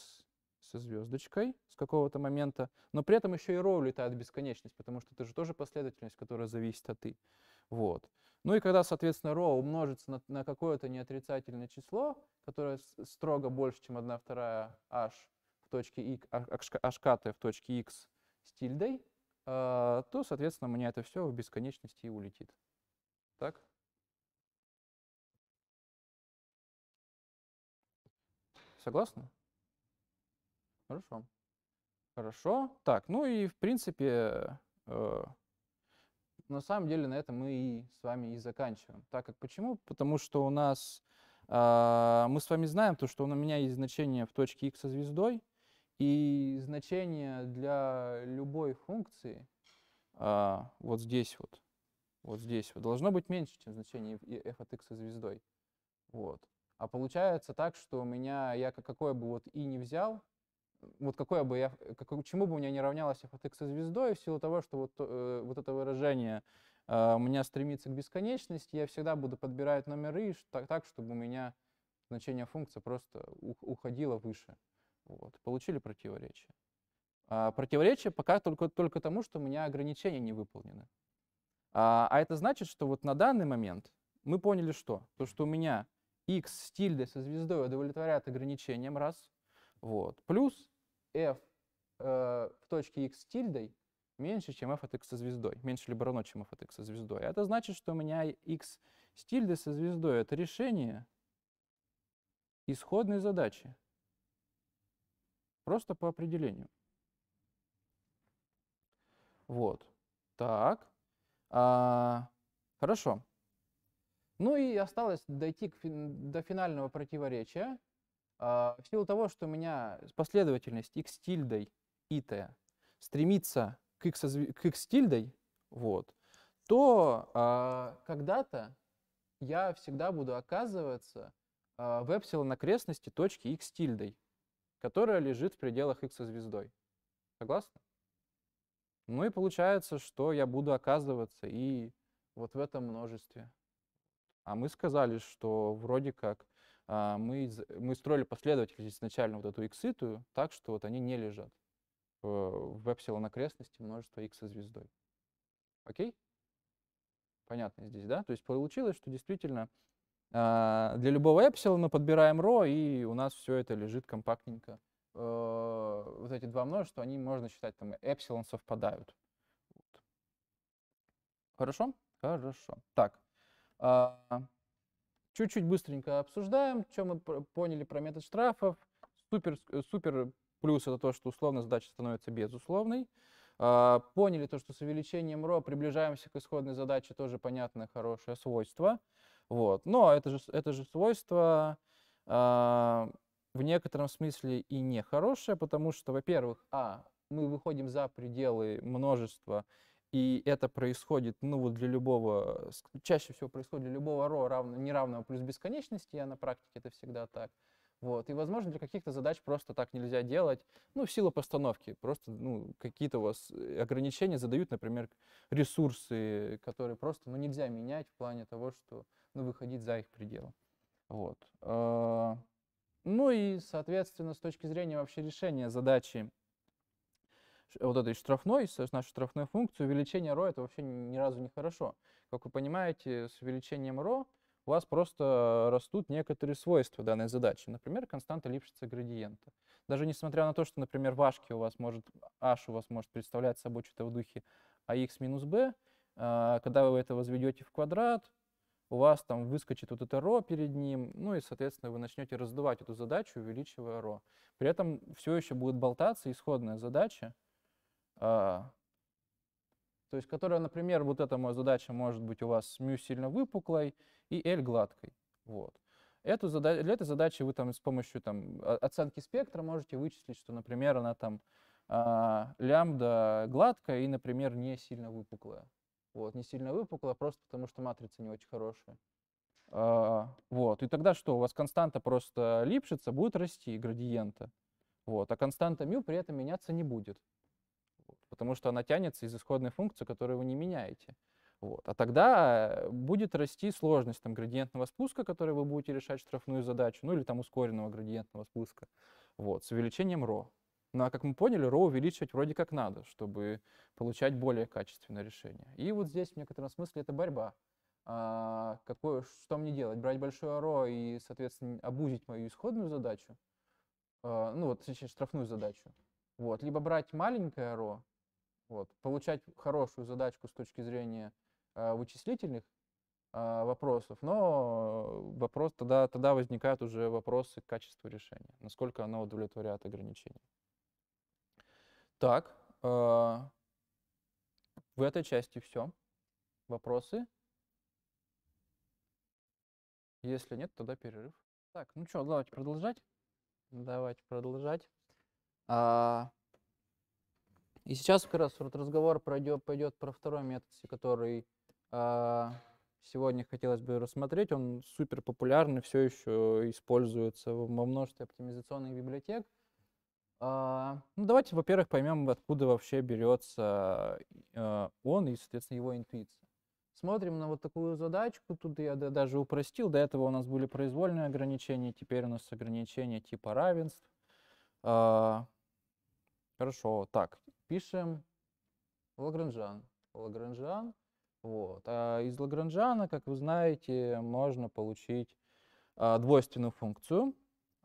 со звездочкой с какого-то момента, но при этом еще и ро улетает в бесконечность, потому что это же тоже последовательность, которая зависит от ты Вот. Ну и когда, соответственно, ро умножится на, на какое-то неотрицательное число, которое строго больше, чем 1 вторая h в точке x hkt в точке x с тильдой, э, то, соответственно, у меня это все в бесконечности и улетит. Так? Согласны? Хорошо. Хорошо. Так, ну и в принципе, э, на самом деле на этом мы и с вами и заканчиваем. Так как почему? Потому что у нас э, мы с вами знаем то, что у меня есть значение в точке x со звездой, и значение для любой функции э, вот здесь вот вот здесь вот, должно быть меньше, чем значение f от x со звездой. Вот. А получается так, что у меня, я какое бы вот и не взял, вот какое бы я, как, чему бы у меня не равнялось f от x со звездой, в силу того, что вот, э, вот это выражение э, у меня стремится к бесконечности, я всегда буду подбирать номеры так, так чтобы у меня значение функции просто уходило выше. Вот. Получили противоречие. А противоречие пока только, только тому, что у меня ограничения не выполнены. А, а это значит, что вот на данный момент мы поняли что? То, что у меня x с тильдой со звездой удовлетворяет ограничениям раз, вот, плюс f э, в точке x с тильдой меньше, чем f от x со звездой, меньше либо равно, чем f от x со звездой. А это значит, что у меня x с тильдой со звездой — это решение исходной задачи. Просто по определению. Вот. Так. А, хорошо. Ну и осталось дойти к, до финального противоречия. А, в силу того, что у меня последовательность x тильдой и t стремится к x, к x тильдой, вот, то а, когда-то я всегда буду оказываться а, в эпсилон окрестности точки x тильдой, которая лежит в пределах x звездой. Согласны? Ну и получается, что я буду оказываться и вот в этом множестве. А мы сказали, что вроде как а, мы, мы строили последовательность изначально вот эту икситую так, что вот они не лежат э, в, в эпсилон окрестности множество x со звездой. Окей? Понятно здесь, да? То есть получилось, что действительно а, для любого эпсилона подбираем ро, и у нас все это лежит компактненько э, вот эти два множества, они можно считать там эпсилон совпадают. Вот. Хорошо? Хорошо. Так. А, чуть-чуть быстренько обсуждаем, что мы поняли про метод штрафов. Супер, э, супер плюс это то, что условная задача становится безусловной. А, поняли то, что с увеличением ро приближаемся к исходной задаче, тоже понятное хорошее свойство. Вот. Но это же, это же свойство а, в некотором смысле и нехорошее, потому что, во-первых, а, мы выходим за пределы множества, и это происходит, ну вот для любого, чаще всего происходит для любого ро равно, неравного плюс бесконечности, а на практике это всегда так. Вот. И, возможно, для каких-то задач просто так нельзя делать. Ну, в силу постановки. Просто ну, какие-то у вас э, ограничения задают, например, ресурсы, которые просто ну, нельзя менять в плане того, что ну, выходить за их пределы. Вот. А, ну и, соответственно, с точки зрения вообще решения задачи вот этой штрафной, нашей штрафной функции увеличение ро это вообще ни разу не хорошо. Как вы понимаете, с увеличением ро у вас просто растут некоторые свойства данной задачи. Например, константа липшица градиента. Даже несмотря на то, что, например, вашки у вас может, h у вас может представлять собой что-то в духе ax минус b, а, когда вы это возведете в квадрат, у вас там выскочит вот это ро перед ним, ну и, соответственно, вы начнете раздувать эту задачу, увеличивая ро. При этом все еще будет болтаться исходная задача, а, то есть которая, например, вот эта моя задача может быть у вас μ сильно выпуклой и L гладкой. Вот. Эту задач, для этой задачи вы там с помощью там, оценки спектра можете вычислить, что, например, она там а, лямбда гладкая и, например, не сильно выпуклая. Вот, не сильно выпукло, просто потому что матрица не очень хорошая. А, вот, и тогда что? У вас константа просто липшится, будет расти градиента. Вот, а константа μ при этом меняться не будет, потому что она тянется из исходной функции, которую вы не меняете. Вот. А тогда э, будет расти сложность там, градиентного спуска, который вы будете решать штрафную задачу, ну или там ускоренного градиентного спуска, вот, с увеличением ρ. Но, ну, а как мы поняли, RAW увеличивать вроде как надо, чтобы получать более качественное решение. И вот здесь в некотором смысле это борьба. А, какое, что мне делать? Брать большое RAW и, соответственно, обузить мою исходную задачу? А, ну вот, точнее, штрафную задачу. Вот. Либо брать маленькое RAW, вот, получать хорошую задачку с точки зрения а, вычислительных а, вопросов, но вопрос тогда, тогда возникают уже вопросы к качеству решения, насколько оно удовлетворяет ограничения. Так, э, в этой части все. Вопросы? Если нет, тогда перерыв. Так, ну что, давайте продолжать. Давайте продолжать. А, и сейчас как раз вот разговор пройдет, пойдет про второй метод, который а, сегодня хотелось бы рассмотреть. Он супер популярный, все еще используется во множестве оптимизационных библиотек. А, ну, давайте, во-первых, поймем, откуда вообще берется а, он и, соответственно, его интуиция. Смотрим на вот такую задачку. Тут я даже упростил. До этого у нас были произвольные ограничения, теперь у нас ограничения типа равенств. А, хорошо, так, пишем Лагранжан. Лагранжан. Вот. А из Лагранжана, как вы знаете, можно получить а, двойственную функцию.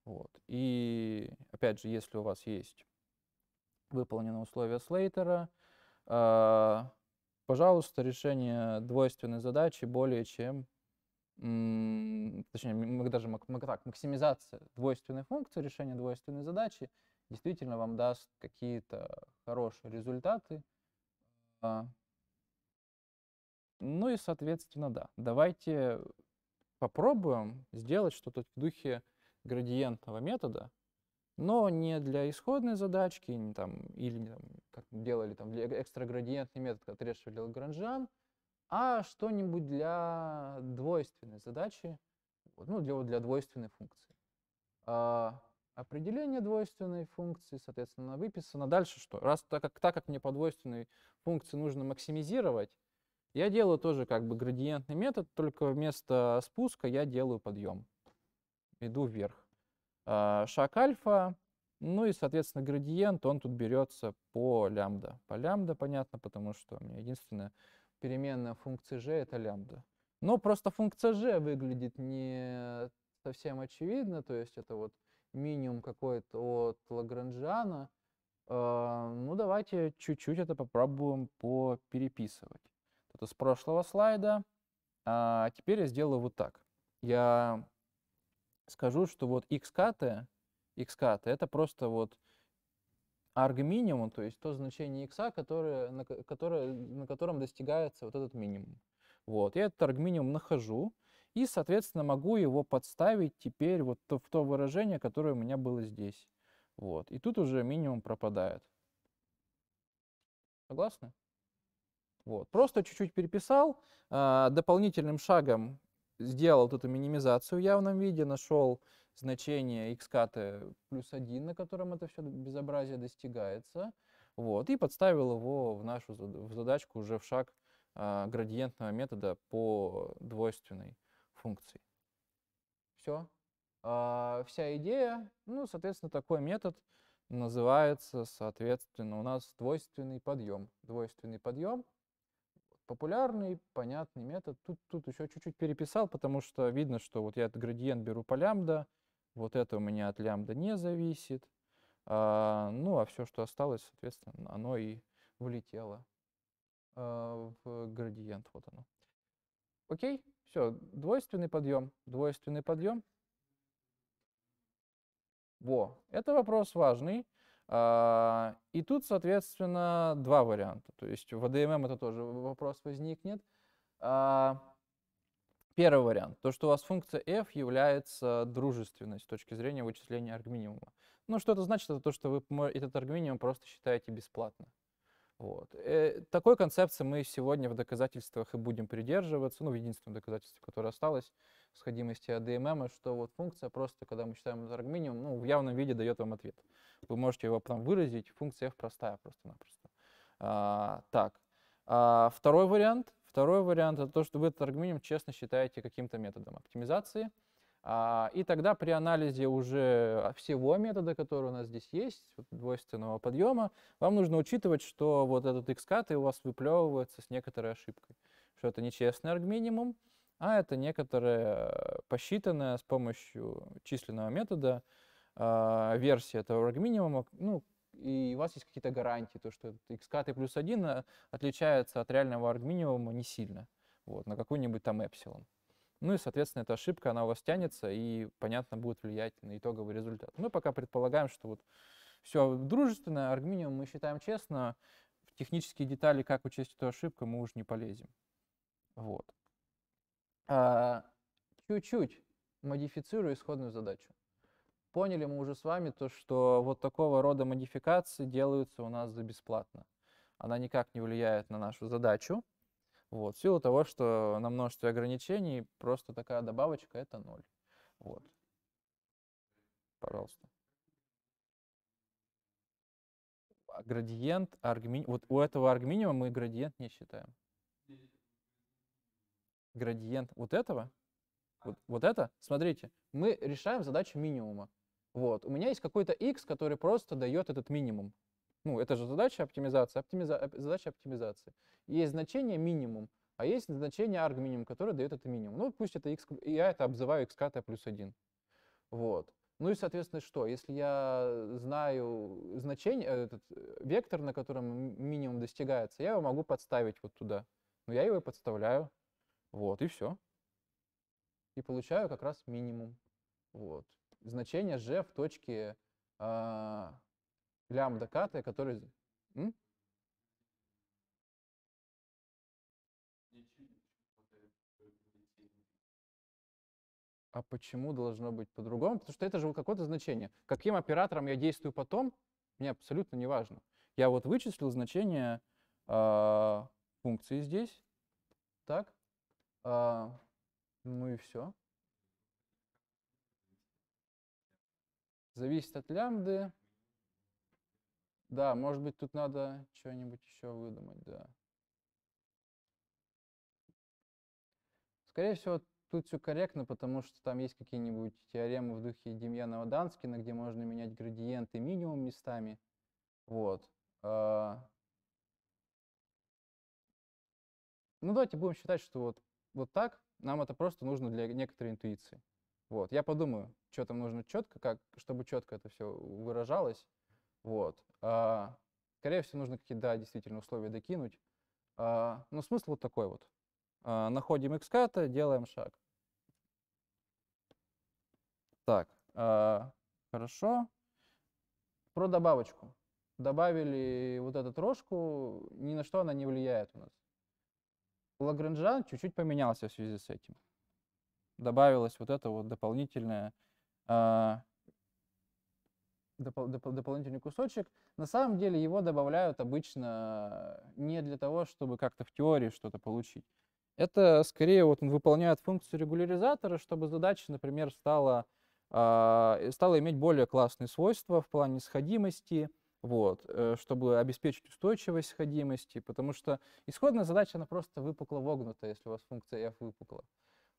Вот. И опять же, если у вас есть выполнены условия Слейтера, э, пожалуйста, решение двойственной задачи более чем, точнее, даже так, максимизация двойственной функции, решение двойственной задачи действительно вам даст какие-то хорошие результаты. А. ну и, соответственно, да, давайте попробуем сделать что-то в духе градиентного метода, но не для исходной задачки, не там, или там, как делали там, для экстраградиентный метод, который решили Лагранжан, а что-нибудь для двойственной задачи, ну, для, для двойственной функции. А, определение двойственной функции, соответственно, выписано. Дальше что? Раз так как, так как мне по двойственной функции нужно максимизировать, я делаю тоже как бы градиентный метод, только вместо спуска я делаю подъем иду вверх. А, шаг альфа, ну и, соответственно, градиент, он тут берется по лямбда. По лямбда, понятно, потому что у меня единственная переменная функции g это лямбда. Но просто функция g выглядит не совсем очевидно, то есть это вот минимум какой-то от Лагранжиана. А, ну, давайте чуть-чуть это попробуем попереписывать. Это с прошлого слайда. А теперь я сделаю вот так. Я скажу, что вот xkt, xkt это просто вот arg минимум, то есть то значение x, которое, на, которое, на котором достигается вот этот минимум. Вот, я этот arg минимум нахожу, и, соответственно, могу его подставить теперь вот в то выражение, которое у меня было здесь. Вот, и тут уже минимум пропадает. Согласны? Вот. Просто чуть-чуть переписал. А, дополнительным шагом сделал вот эту минимизацию в явном виде, нашел значение x xk плюс 1, на котором это все безобразие достигается, вот, и подставил его в нашу в задачку уже в шаг э, градиентного метода по двойственной функции. Все. Э, а, вся идея, ну, соответственно, такой метод называется, соответственно, у нас двойственный подъем. Двойственный подъем — популярный, понятный метод. Тут, тут еще чуть-чуть переписал, потому что видно, что вот я этот градиент беру по лямбда, вот это у меня от лямбда не зависит. А, ну, а все, что осталось, соответственно, оно и влетело а, в градиент. Вот оно. Окей, все, двойственный подъем, двойственный подъем. Во, это вопрос важный. А, и тут, соответственно, два варианта. То есть в ADMM это тоже вопрос возникнет. А, первый вариант. То, что у вас функция f является дружественной с точки зрения вычисления аргминимума. Ну, что это значит? Это то, что вы этот аргминимум просто считаете бесплатно. Вот. Э, такой концепции мы сегодня в доказательствах и будем придерживаться, ну, в единственном доказательстве, которое осталось, сходимости ADMM, что вот функция просто, когда мы считаем зарг минимум, ну, в явном виде дает вам ответ. Вы можете его там выразить, функция f простая просто-напросто. А, так, а, второй вариант. Второй вариант это то, что вы этот минимум честно считаете каким-то методом оптимизации. А, и тогда при анализе уже всего метода, который у нас здесь есть, двойственного подъема, вам нужно учитывать, что вот этот xcat у вас выплевывается с некоторой ошибкой, что это нечестный аргминимум, минимум а это некоторая посчитанная с помощью численного метода э, версия этого org минимума, ну, и у вас есть какие-то гарантии, то, что xkt плюс 1 а, отличается от реального орг минимума не сильно, вот, на какой-нибудь там эпсилон. Ну и, соответственно, эта ошибка, она у вас тянется и, понятно, будет влиять на итоговый результат. Мы пока предполагаем, что вот все дружественное, орг минимум мы считаем честно, в технические детали, как учесть эту ошибку, мы уже не полезем. Вот. А, чуть-чуть модифицирую исходную задачу. Поняли мы уже с вами то, что вот такого рода модификации делаются у нас за бесплатно. Она никак не влияет на нашу задачу. Вот, в силу того, что на множестве ограничений просто такая добавочка это ноль. Вот. Пожалуйста. Градиент, аргмин... вот у этого аргминима мы градиент не считаем градиент вот этого, вот, вот это, смотрите, мы решаем задачу минимума. Вот, у меня есть какой-то x, который просто дает этот минимум. Ну, это же задача оптимизации, оптимиза, задача оптимизации. Есть значение минимум, а есть значение argminimum, которое дает это минимум. Ну, пусть это x, я это обзываю xkt плюс 1. Вот. Ну и, соответственно, что? Если я знаю значение, э, этот э, вектор, на котором минимум достигается, я его могу подставить вот туда. Но ну, я его и подставляю. Вот, и все. И получаю как раз минимум. Вот. Значение g в точке э, лямбда ката, который... М? А почему должно быть по-другому? Потому что это же какое-то значение. Каким оператором я действую потом, мне абсолютно не важно. Я вот вычислил значение э, функции здесь, так, а, ну и все. Зависит от лямбды. Да, может быть, тут надо что-нибудь еще выдумать, да. Скорее всего, тут все корректно, потому что там есть какие-нибудь теоремы в духе Демьянова Данскина, где можно менять градиенты минимум местами. Вот. А. Ну, давайте будем считать, что вот вот так, нам это просто нужно для некоторой интуиции. Вот, я подумаю, что там нужно четко, как, чтобы четко это все выражалось. Вот. А, скорее всего, нужно какие-то, да, действительно, условия докинуть. А, но смысл вот такой вот. А, находим xcat, делаем шаг. Так, а, хорошо. Про добавочку. Добавили вот эту трошку, ни на что она не влияет у нас. Лагранжа чуть-чуть поменялся в связи с этим. Добавилось вот это вот дополнительное доп- а, доп- дополнительный кусочек. На самом деле его добавляют обычно э, не для того, чтобы как-то в теории что-то получить. Это скорее вот он выполняет функцию регуляризатора, чтобы задача, например, стала, э, стала иметь более классные свойства в плане сходимости, вот, э, чтобы обеспечить устойчивость сходимости, потому что исходная задача, она просто выпукла вогнута, если у вас функция f выпукла.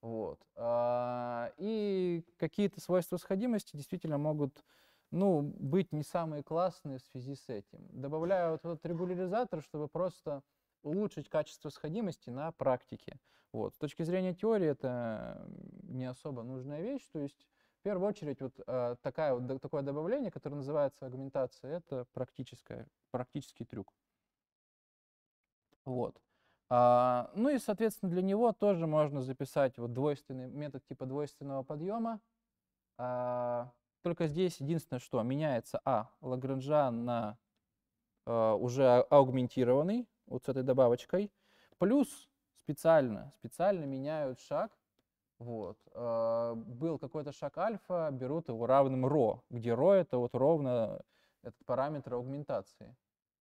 Вот. А, и какие-то свойства сходимости действительно могут ну, быть не самые классные в связи с этим. Добавляю вот этот регуляризатор, чтобы просто улучшить качество сходимости на практике. Вот. С точки зрения теории это не особо нужная вещь, то есть в первую очередь, вот э, такая, вот, такое добавление, которое называется агментация, это практическое, практический трюк. Вот. А, ну и, соответственно, для него тоже можно записать вот двойственный метод типа двойственного подъема. А, только здесь единственное, что меняется А, Лагранжа на а, уже аугментированный, вот с этой добавочкой, плюс специально, специально меняют шаг вот. А, был какой-то шаг альфа, берут его равным ро, где ро это вот ровно этот параметр аугментации.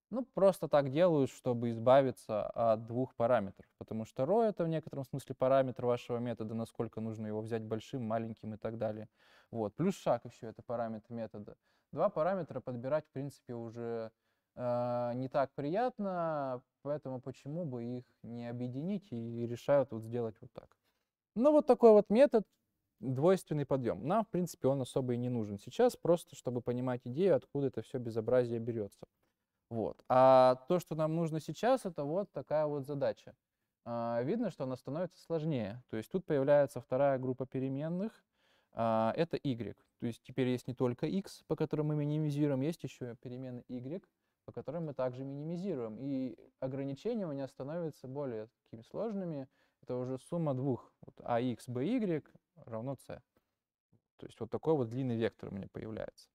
Ну, просто так делают, чтобы избавиться от двух параметров, потому что ро это в некотором смысле параметр вашего метода, насколько нужно его взять большим, маленьким и так далее. Вот. Плюс шаг еще это параметр метода. Два параметра подбирать, в принципе, уже э, не так приятно, поэтому почему бы их не объединить и решают вот сделать вот так. Ну, вот такой вот метод, двойственный подъем. Нам, в принципе, он особо и не нужен сейчас, просто чтобы понимать идею, откуда это все безобразие берется. Вот. А то, что нам нужно сейчас, это вот такая вот задача. А, видно, что она становится сложнее. То есть тут появляется вторая группа переменных, а, это y. То есть теперь есть не только x, по которым мы минимизируем, есть еще перемены y, по которым мы также минимизируем. И ограничения у меня становятся более такими сложными, это уже сумма двух. Вот ax, а, by равно c. То есть вот такой вот длинный вектор у меня появляется.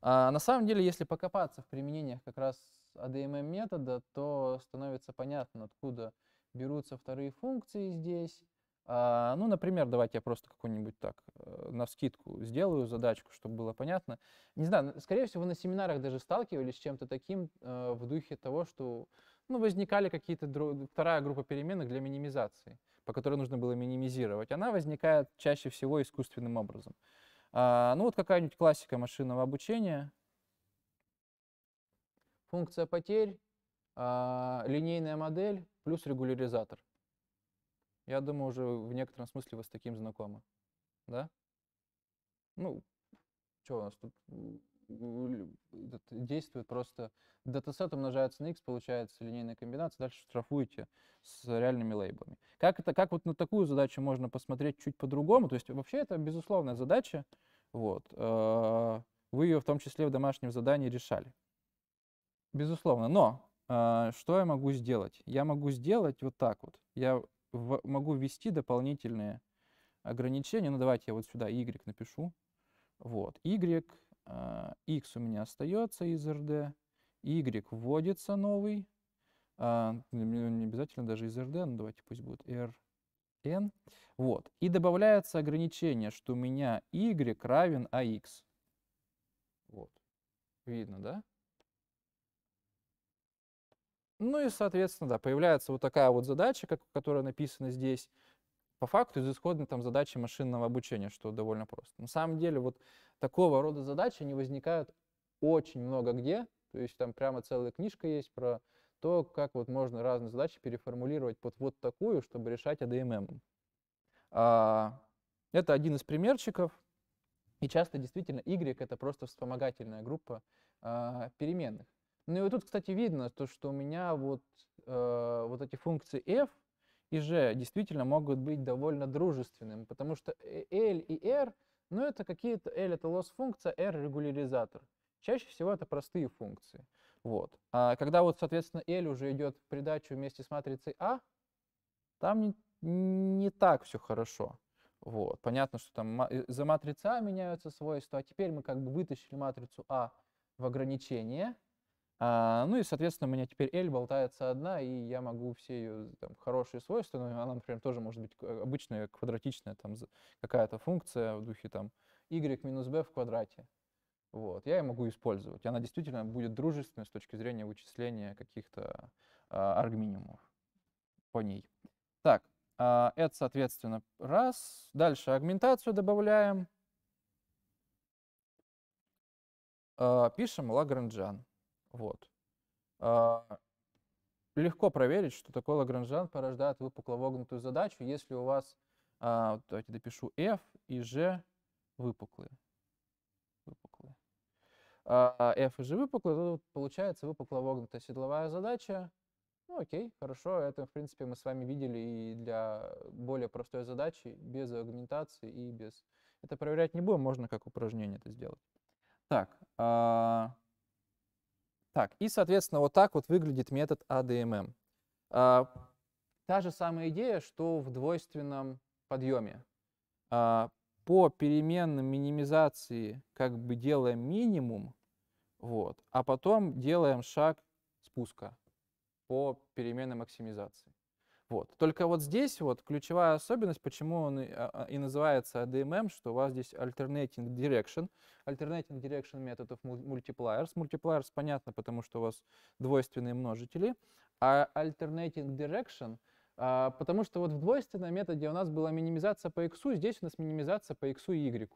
А на самом деле, если покопаться в применениях как раз ADMM а метода, то становится понятно, откуда берутся вторые функции здесь. А, ну, например, давайте я просто какую-нибудь так э, на вскидку сделаю задачку, чтобы было понятно. Не знаю, скорее всего, вы на семинарах даже сталкивались с чем-то таким э, в духе того, что ну, возникали какие-то, дру... вторая группа переменных для минимизации, по которой нужно было минимизировать, она возникает чаще всего искусственным образом. А, ну, вот какая-нибудь классика машинного обучения. Функция потерь, а, линейная модель плюс регуляризатор. Я думаю, уже в некотором смысле вы с таким знакомы. Да? Ну, что у нас тут? действует просто датасет умножается на x, получается линейная комбинация, дальше штрафуете с реальными лейблами. Как, это, как вот на такую задачу можно посмотреть чуть по-другому? То есть вообще это безусловная задача, вот. Э, вы ее в том числе в домашнем задании решали. Безусловно, но э, что я могу сделать? Я могу сделать вот так вот. Я могу ввести дополнительные ограничения. Ну, давайте я вот сюда y напишу. Вот, y x а, у меня остается из rd, y вводится новый, а, не обязательно даже из rd, но давайте пусть будет rn. Вот. И добавляется ограничение, что у меня y равен ax. Вот. Видно, да? Ну и, соответственно, да, появляется вот такая вот задача, как, которая написана здесь по факту из исходной там задачи машинного обучения, что довольно просто. На самом деле вот такого рода задачи, они возникают очень много где, то есть там прямо целая книжка есть про то, как вот можно разные задачи переформулировать под вот такую, чтобы решать ADMM. А, это один из примерчиков, и часто действительно Y — это просто вспомогательная группа а, переменных. Ну и вот тут, кстати, видно то, что у меня вот, э, вот эти функции f, и G действительно могут быть довольно дружественными, потому что L э, и R, ну это какие-то, L это лосс-функция, R регуляризатор. Чаще всего это простые функции. Вот. А когда вот, соответственно, L уже идет в придачу вместе с матрицей A, а, там не, не так все хорошо. Вот. Понятно, что там э, за матрицей A меняются свойства, а теперь мы как бы вытащили матрицу A а в ограничение – а, ну и, соответственно, у меня теперь L болтается одна, и я могу все ее там, хорошие свойства, но ну, она, например, тоже может быть а, обычная квадратичная там какая-то функция в духе там y минус b в квадрате. Вот, я ее могу использовать. она действительно будет дружественной с точки зрения вычисления каких-то э, а, аргминимумов по ней. Так, э, это, соответственно, раз. Дальше агментацию добавляем. Э, пишем Лагранжан. Вот. А, легко проверить, что такое Лагранжан порождает выпукло-вогнутую задачу, если у вас, а, давайте допишу, f и g выпуклые. выпуклые. А, f и g выпуклые, то получается выпукло-вогнутая седловая задача, ну, окей, хорошо, это, в принципе, мы с вами видели и для более простой задачи, без аугментации и без... Это проверять не будем, можно как упражнение это сделать. Так, так, и, соответственно, вот так вот выглядит метод ADMM. А, а, та же самая идея, что в двойственном подъеме. А, по переменным минимизации как бы делаем минимум, вот, а потом делаем шаг спуска по переменной максимизации. Вот. Только вот здесь вот ключевая особенность, почему он и а, а, называется ADMM, что у вас здесь alternating direction, alternating direction методов multipliers. Multipliers понятно, потому что у вас двойственные множители, а alternating direction а, — Потому что вот в двойственном методе у нас была минимизация по x, здесь у нас минимизация по x и y.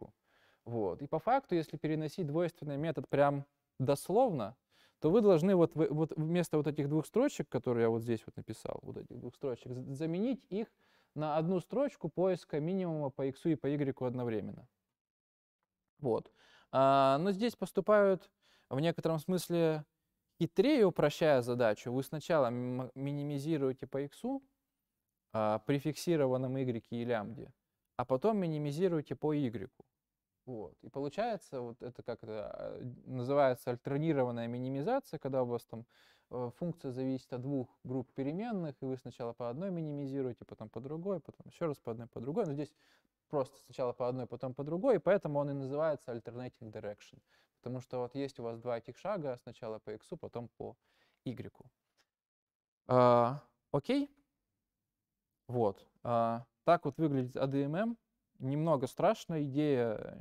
Вот. И по факту, если переносить двойственный метод прям дословно, то вы должны вот, вот вместо вот этих двух строчек, которые я вот здесь вот написал, вот этих двух строчек, заменить их на одну строчку поиска минимума по x и по y одновременно. Вот. А, но здесь поступают в некотором смысле хитрее, упрощая задачу. Вы сначала минимизируете по x а, при фиксированном y и лямбде, а потом минимизируете по y. Вот. И получается, вот это как это э, называется альтернированная минимизация, когда у вас там э, функция зависит от двух групп переменных, и вы сначала по одной минимизируете, потом по другой, потом еще раз по одной, по другой. Но ну, здесь просто сначала по одной, потом по другой, и поэтому он и называется alternating direction. Потому что вот есть у вас два этих шага, сначала по x, потом по y. А, окей? Вот. А, так вот выглядит ADMM немного страшная идея, э,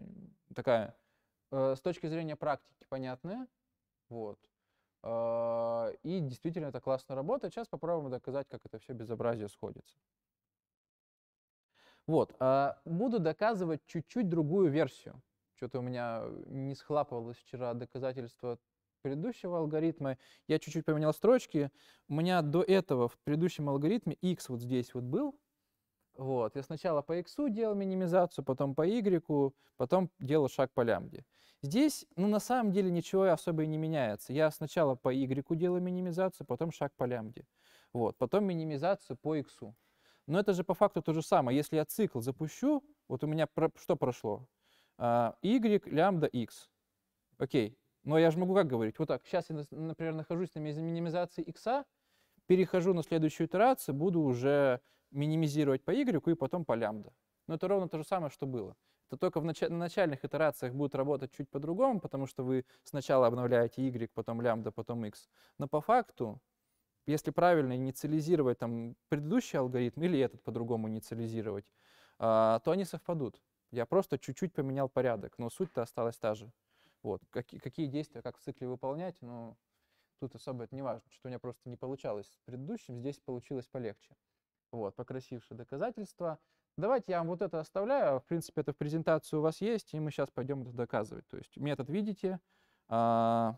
такая, э, с точки зрения практики понятная, вот. А, и действительно это классная работа. Сейчас попробуем доказать, как это все безобразие сходится. Вот. А, буду доказывать чуть-чуть другую версию. Что-то у меня э, не схлапывалось вчера доказательство предыдущего алгоритма. Я чуть-чуть поменял строчки. У меня до этого в предыдущем алгоритме x вот здесь вот был, вот. Я сначала по x делал минимизацию, потом по y, потом делал шаг по лямбде. Здесь, ну, на самом деле ничего особо и не меняется. Я сначала по y делаю минимизацию, потом шаг по лямбде. Вот. Потом минимизацию по x. Но это же по факту то же самое. Если я цикл запущу, вот у меня про что прошло? y, а, лямбда, x. Окей. Но я же могу как говорить? Вот так. Сейчас я, например, нахожусь на минимизации x, перехожу на следующую итерацию, буду уже минимизировать по Y и потом по лямбда. Но это ровно то же самое, что было. Это только в нач... на начальных итерациях будет работать чуть по-другому, потому что вы сначала обновляете Y, потом лямбда, потом X. Но по факту, если правильно инициализировать там, предыдущий алгоритм или этот по-другому инициализировать, а, то они совпадут. Я просто чуть-чуть поменял порядок, но суть-то осталась та же. Вот. Какие, какие действия, как в цикле выполнять, но тут особо это не важно, что у меня просто не получалось с предыдущим, здесь получилось полегче вот, покрасившие доказательства. Давайте я вам вот это оставляю, в принципе, это в презентации у вас есть, и мы сейчас пойдем это доказывать. То есть метод видите, а,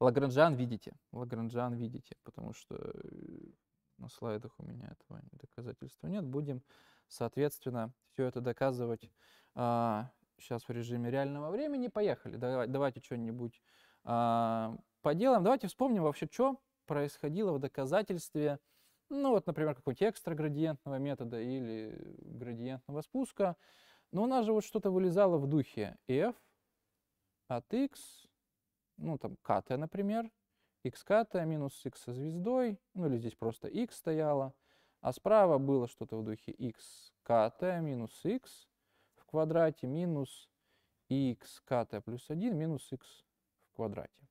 Лагранжан видите, Лагранжан видите, потому что э, на слайдах у меня этого доказательства нет. Будем, соответственно, все это доказывать а, сейчас в режиме реального времени. Поехали, Давай, давайте что-нибудь а, поделаем. Давайте вспомним вообще, что происходило в доказательстве ну вот, например, какого-нибудь градиентного метода или градиентного спуска. Но у нас же вот что-то вылезало в духе f от x, ну там ката, например, x ката минус x со звездой, ну или здесь просто x стояло, а справа было что-то в духе x ката минус x в квадрате минус x ката плюс 1 минус x в квадрате.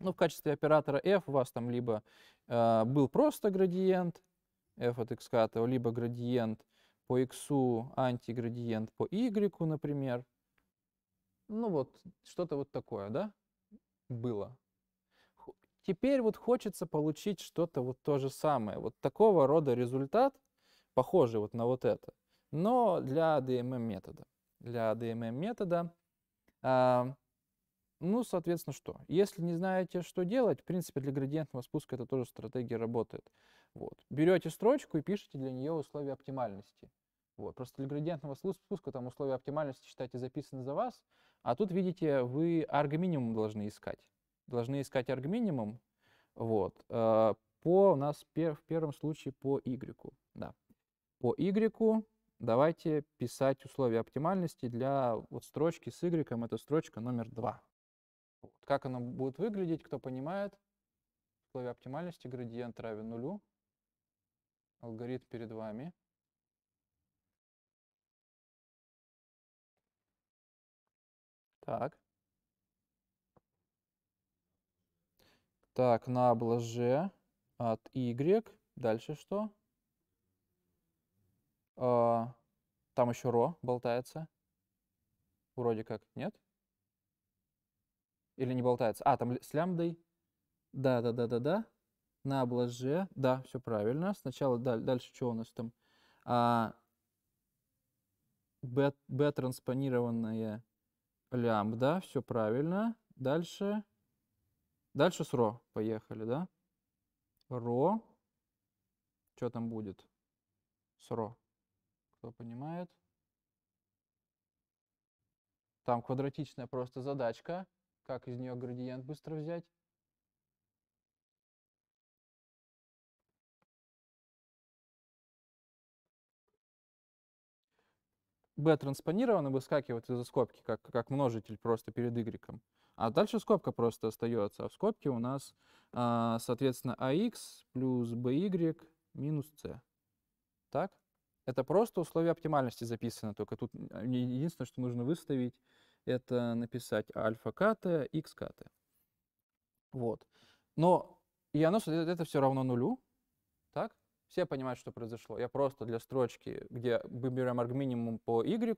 Ну, в качестве оператора f у вас там либо э, был просто градиент f от x, -то, либо градиент по x, антиградиент по y, например. Ну вот, что-то вот такое, да, было. Теперь вот хочется получить что-то вот то же самое. Вот такого рода результат, похожий вот на вот это, но для DMM метода. Для DMM метода э, ну, соответственно, что? Если не знаете, что делать, в принципе, для градиентного спуска это тоже стратегия работает. Вот. Берете строчку и пишете для нее условия оптимальности. Вот. Просто для градиентного спуска там условия оптимальности, считайте, записаны за вас, а тут, видите, вы аргоминимум должны искать. Должны искать аргоминимум вот, э, по у нас пер, в первом случае по y. Да. По y давайте писать условия оптимальности для вот строчки с y, это строчка номер два. Как оно будет выглядеть, кто понимает? В слове оптимальности градиент равен нулю. Алгоритм перед вами. Так. Так, на блаже от y. Дальше что? А, там еще ро болтается. Вроде как, нет? Или не болтается? А, там с лямбдой. Да-да-да-да-да. На обложе, Да, все правильно. Сначала даль, дальше что у нас там? А, B, транспонированная лямбда. Все правильно. Дальше. Дальше с ро. Поехали, да? Ро. Что там будет? С ро. Кто понимает? Там квадратичная просто задачка. Как из нее градиент быстро взять? b транспонировано выскакивает из-за скобки, как, как множитель просто перед y. А дальше скобка просто остается. А в скобке у нас, э, соответственно, ax плюс by минус c. Так? Это просто условия оптимальности записано, только тут а, единственное, что нужно выставить это написать альфа ката, x ката. Вот. Но и оно это все равно нулю. Так? Все понимают, что произошло. Я просто для строчки, где мы берем аргминимум по y,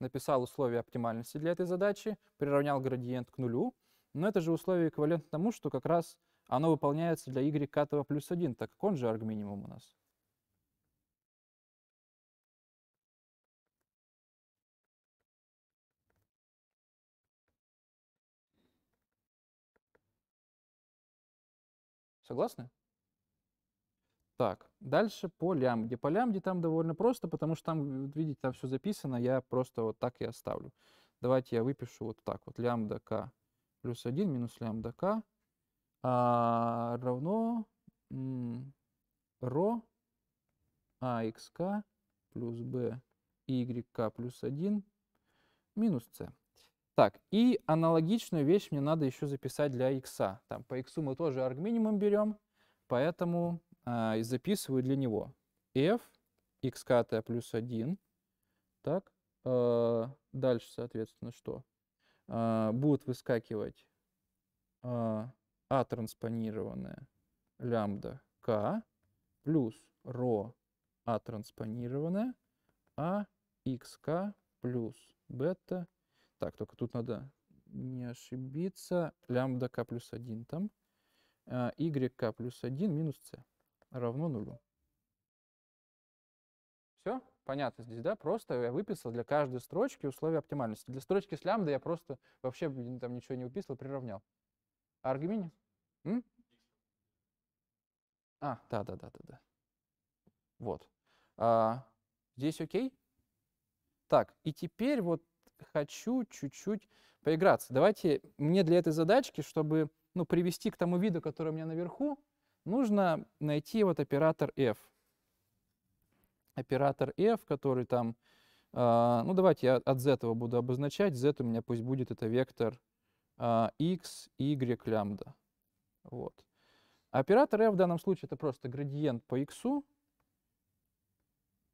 написал условия оптимальности для этой задачи, приравнял градиент к нулю. Но это же условие эквивалентно тому, что как раз оно выполняется для y катого плюс 1, так как он же аргминимум у нас. Согласны? Так, дальше по лямбде. По лямбде там довольно просто, потому что там, видите, там все записано, я просто вот так и оставлю. Давайте я выпишу вот так вот. Лямбда k плюс 1 минус лямбда k а, равно ро а axk плюс b yk плюс 1 минус c. Так, и аналогичную вещь мне надо еще записать для x. Там по x мы тоже аргминимум берем, поэтому э, записываю для него f xkt плюс 1. Так, э, дальше, соответственно, что? Э, будет выскакивать э, а транспонированная лямбда k плюс ро а транспонированная а xk плюс бета так, только тут надо не ошибиться. Лямбда k плюс 1 там. А, yk плюс 1 минус c равно нулю. Все? Понятно здесь, да? Просто я выписал для каждой строчки условия оптимальности. Для строчки с лямбдой я просто вообще там ничего не выписывал, приравнял. А Аргумент? А, да-да-да-да-да. Вот. А, здесь окей? Так, и теперь вот хочу чуть-чуть поиграться. Давайте мне для этой задачки, чтобы ну, привести к тому виду, который у меня наверху, нужно найти вот оператор f. Оператор f, который там, э, ну давайте я от z этого буду обозначать. z у меня пусть будет это вектор э, x, y лямбда. Вот. Оператор f в данном случае это просто градиент по x.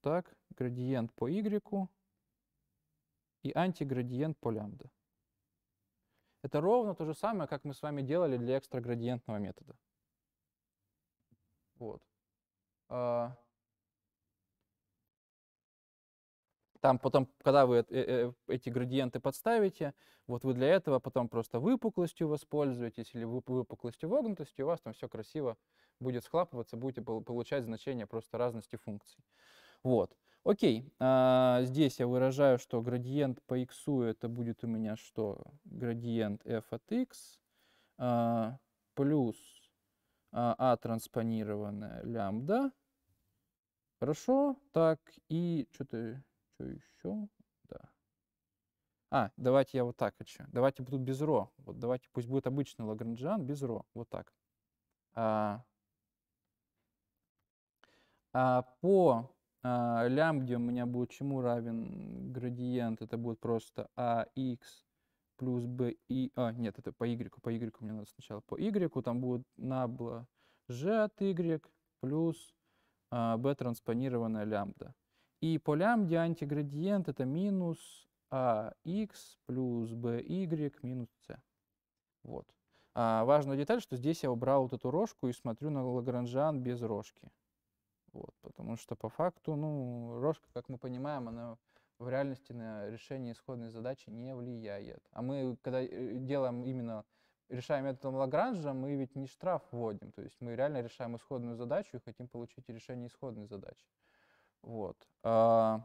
Так, градиент по y и антиградиент по лямбда. Это ровно то же самое, как мы с вами делали для экстраградиентного метода. Вот. А, там потом, когда вы э, э, эти градиенты подставите, вот вы для этого потом просто выпуклостью воспользуетесь или выпуклостью вогнутостью, у вас там все красиво будет схлапываться, будете получать значение просто разности функций. Вот. Окей, а, здесь я выражаю, что градиент по x это будет у меня что? Градиент f от x а, плюс а, а транспонированная лямбда. Хорошо, так, и что-то, что еще? Да. А, давайте я вот так хочу. Давайте будут без ро. Вот давайте, пусть будет обычный лагранжан без ро. Вот так. А, а, по а, лям, у меня будет чему равен градиент, это будет просто ax а плюс b и... А, нет, это по y, по y мне надо сначала. По y там будет набла g от y плюс а, b транспонированная лямбда. И по лямбде антиградиент это минус ax а плюс by минус c. Вот. А, важная деталь, что здесь я убрал вот эту рожку и смотрю на Лагранжан без рожки. Вот, потому что по факту, ну, рожка, как мы понимаем, она в реальности на решение исходной задачи не влияет. А мы, когда э, делаем именно, решаем методом Лагранжа, мы ведь не штраф вводим, то есть мы реально решаем исходную задачу и хотим получить решение исходной задачи. Вот. А,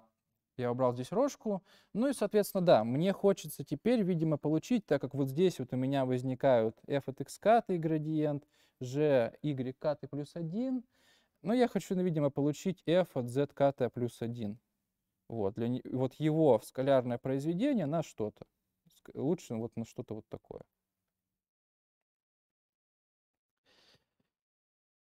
я убрал здесь рожку. Ну и, соответственно, да, мне хочется теперь, видимо, получить, так как вот здесь вот у меня возникают f от x каты градиент, g y каты плюс 1, но я хочу, ну, видимо, получить f от zkt плюс 1. Вот, для, вот его скалярное произведение на что-то. Лучше вот на что-то вот такое.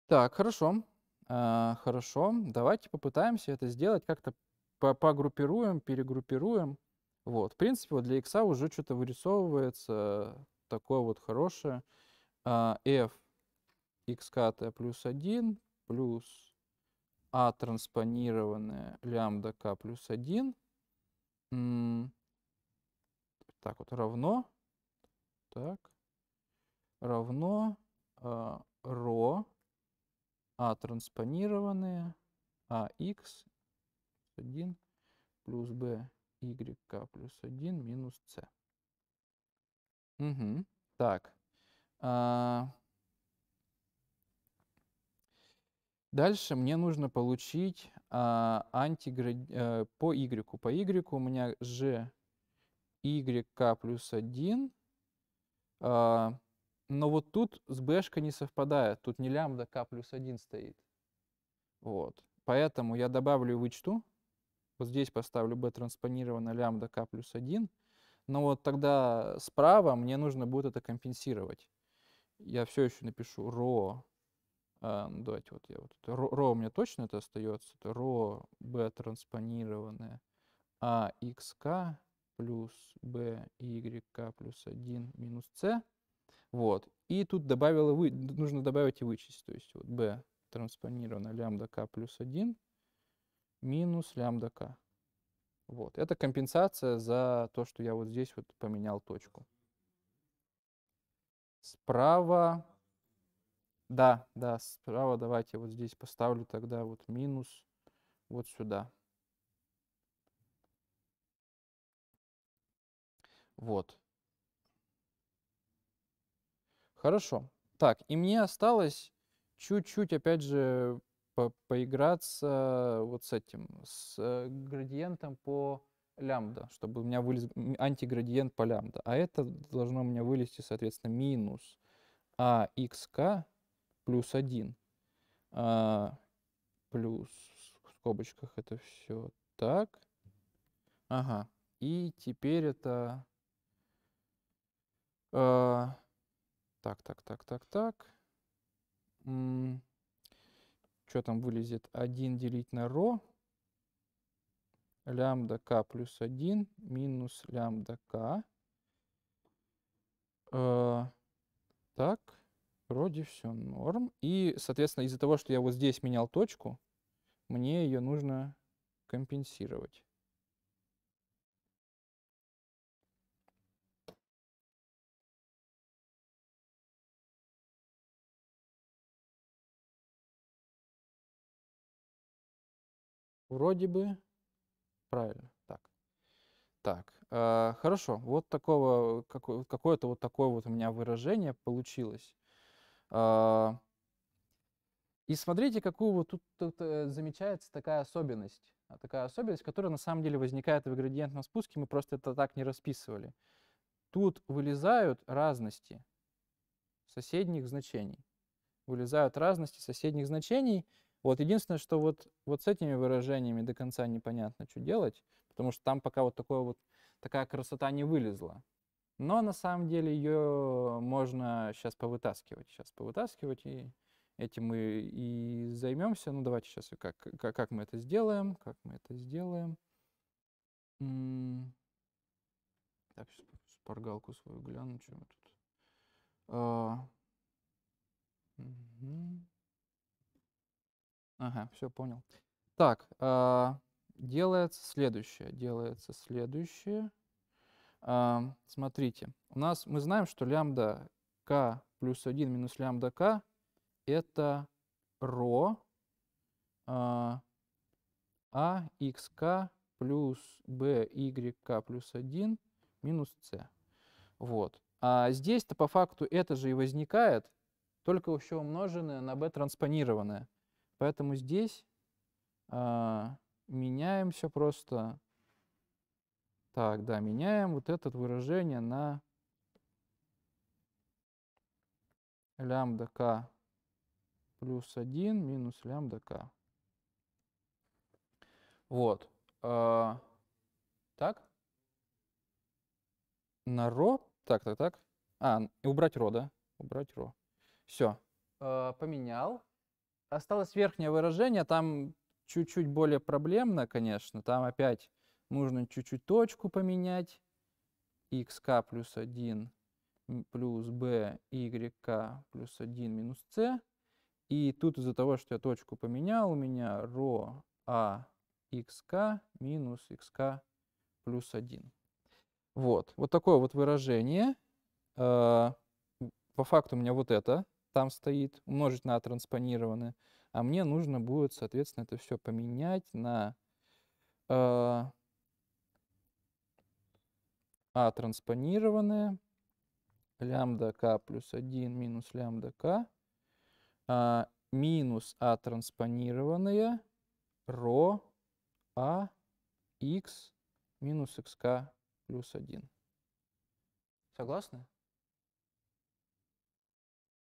Так, хорошо. А, хорошо. Давайте попытаемся это сделать. Как-то погруппируем, перегруппируем. Вот. В принципе, вот для x уже что-то вырисовывается такое вот хорошее. А, f xkt плюс 1 плюс А транспонированное лямбда К плюс 1 так вот равно так равно э, ро а транспонированное ax а 1 плюс b к плюс 1 минус c. Угу. Так. А, Дальше мне нужно получить а, антиград... а, э, по y. По y у меня g yk плюс 1. А, но вот тут с b не совпадает. Тут не лямбда k плюс 1 стоит. Вот. Поэтому я добавлю вычту. Вот здесь поставлю b транспонированно лямбда k плюс 1. Но вот тогда справа мне нужно будет это компенсировать. Я все еще напишу ρ а, ну, давайте вот я вот... Ро, ро у меня точно это остается. Это ро b транспонированное а к плюс b к плюс 1 минус c. Вот. И тут добавила вы... нужно добавить и вычесть. То есть вот b транспонировано лямбда к плюс 1 минус лямбда к Вот. Это компенсация за то, что я вот здесь вот поменял точку. Справа да, да, справа давайте вот здесь поставлю тогда вот минус вот сюда. Вот. Хорошо. Так, и мне осталось чуть-чуть, опять же, по поиграться вот с этим, с э, градиентом по лямбда, чтобы у меня вылез антиградиент по лямбда. А это должно у меня вылезти, соответственно, минус ахк плюс 1. А, плюс в скобочках это все так. Ага. И теперь это... А, так, так, так, так, так. Что там вылезет? 1 делить на ро. Лямбда к плюс 1 минус лямбда к. А, так. Вроде все норм. И, соответственно, из-за того, что я вот здесь менял точку, мне ее нужно компенсировать. Вроде бы правильно. Так. Так. Э, хорошо. Вот такого, какое-то вот такое вот у меня выражение получилось. А, и смотрите, какую вот тут, тут э, замечается такая особенность. А, такая особенность, которая на самом деле возникает в градиентном спуске, мы просто это так не расписывали. Тут вылезают разности соседних значений. Вылезают разности соседних значений. Вот единственное, что вот, вот с этими выражениями до конца непонятно, что делать, потому что там пока вот, такое вот такая красота не вылезла. Но на самом деле ее можно сейчас повытаскивать. Сейчас повытаскивать, и этим мы и займемся. Ну, давайте сейчас как, как, как мы это сделаем. Как мы это сделаем. Так, сейчас шпаргалку свою гляну, что мы тут. А... Угу. Ага, все понял. Так, а, делается следующее. Делается следующее смотрите, у нас мы знаем, что лямбда k плюс 1 минус лямбда k это ро а xk а плюс b yk плюс 1 минус c. Вот. А здесь-то по факту это же и возникает, только еще умноженное на b транспонированное. Поэтому здесь а, меняем все просто так, да, меняем вот это выражение на лямбда k плюс 1 минус лямбда k. Вот. А, так. На ро. Так, так, так. А, убрать ро, да? Убрать ро. Все. А, поменял. Осталось верхнее выражение. Там чуть-чуть более проблемно, конечно. Там опять нужно чуть-чуть точку поменять, xk плюс 1 плюс b, yk плюс 1 минус c. И тут из-за того, что я точку поменял, у меня ро а xk минус xk плюс 1. Вот. Вот такое вот выражение. Э, по факту у меня вот это там стоит, умножить на транспонированное. А мне нужно будет, соответственно, это все поменять на э, а транспонированное лямбда К плюс 1 минус лямбда К а, минус А транспонированное ро А x минус к плюс 1. Согласны?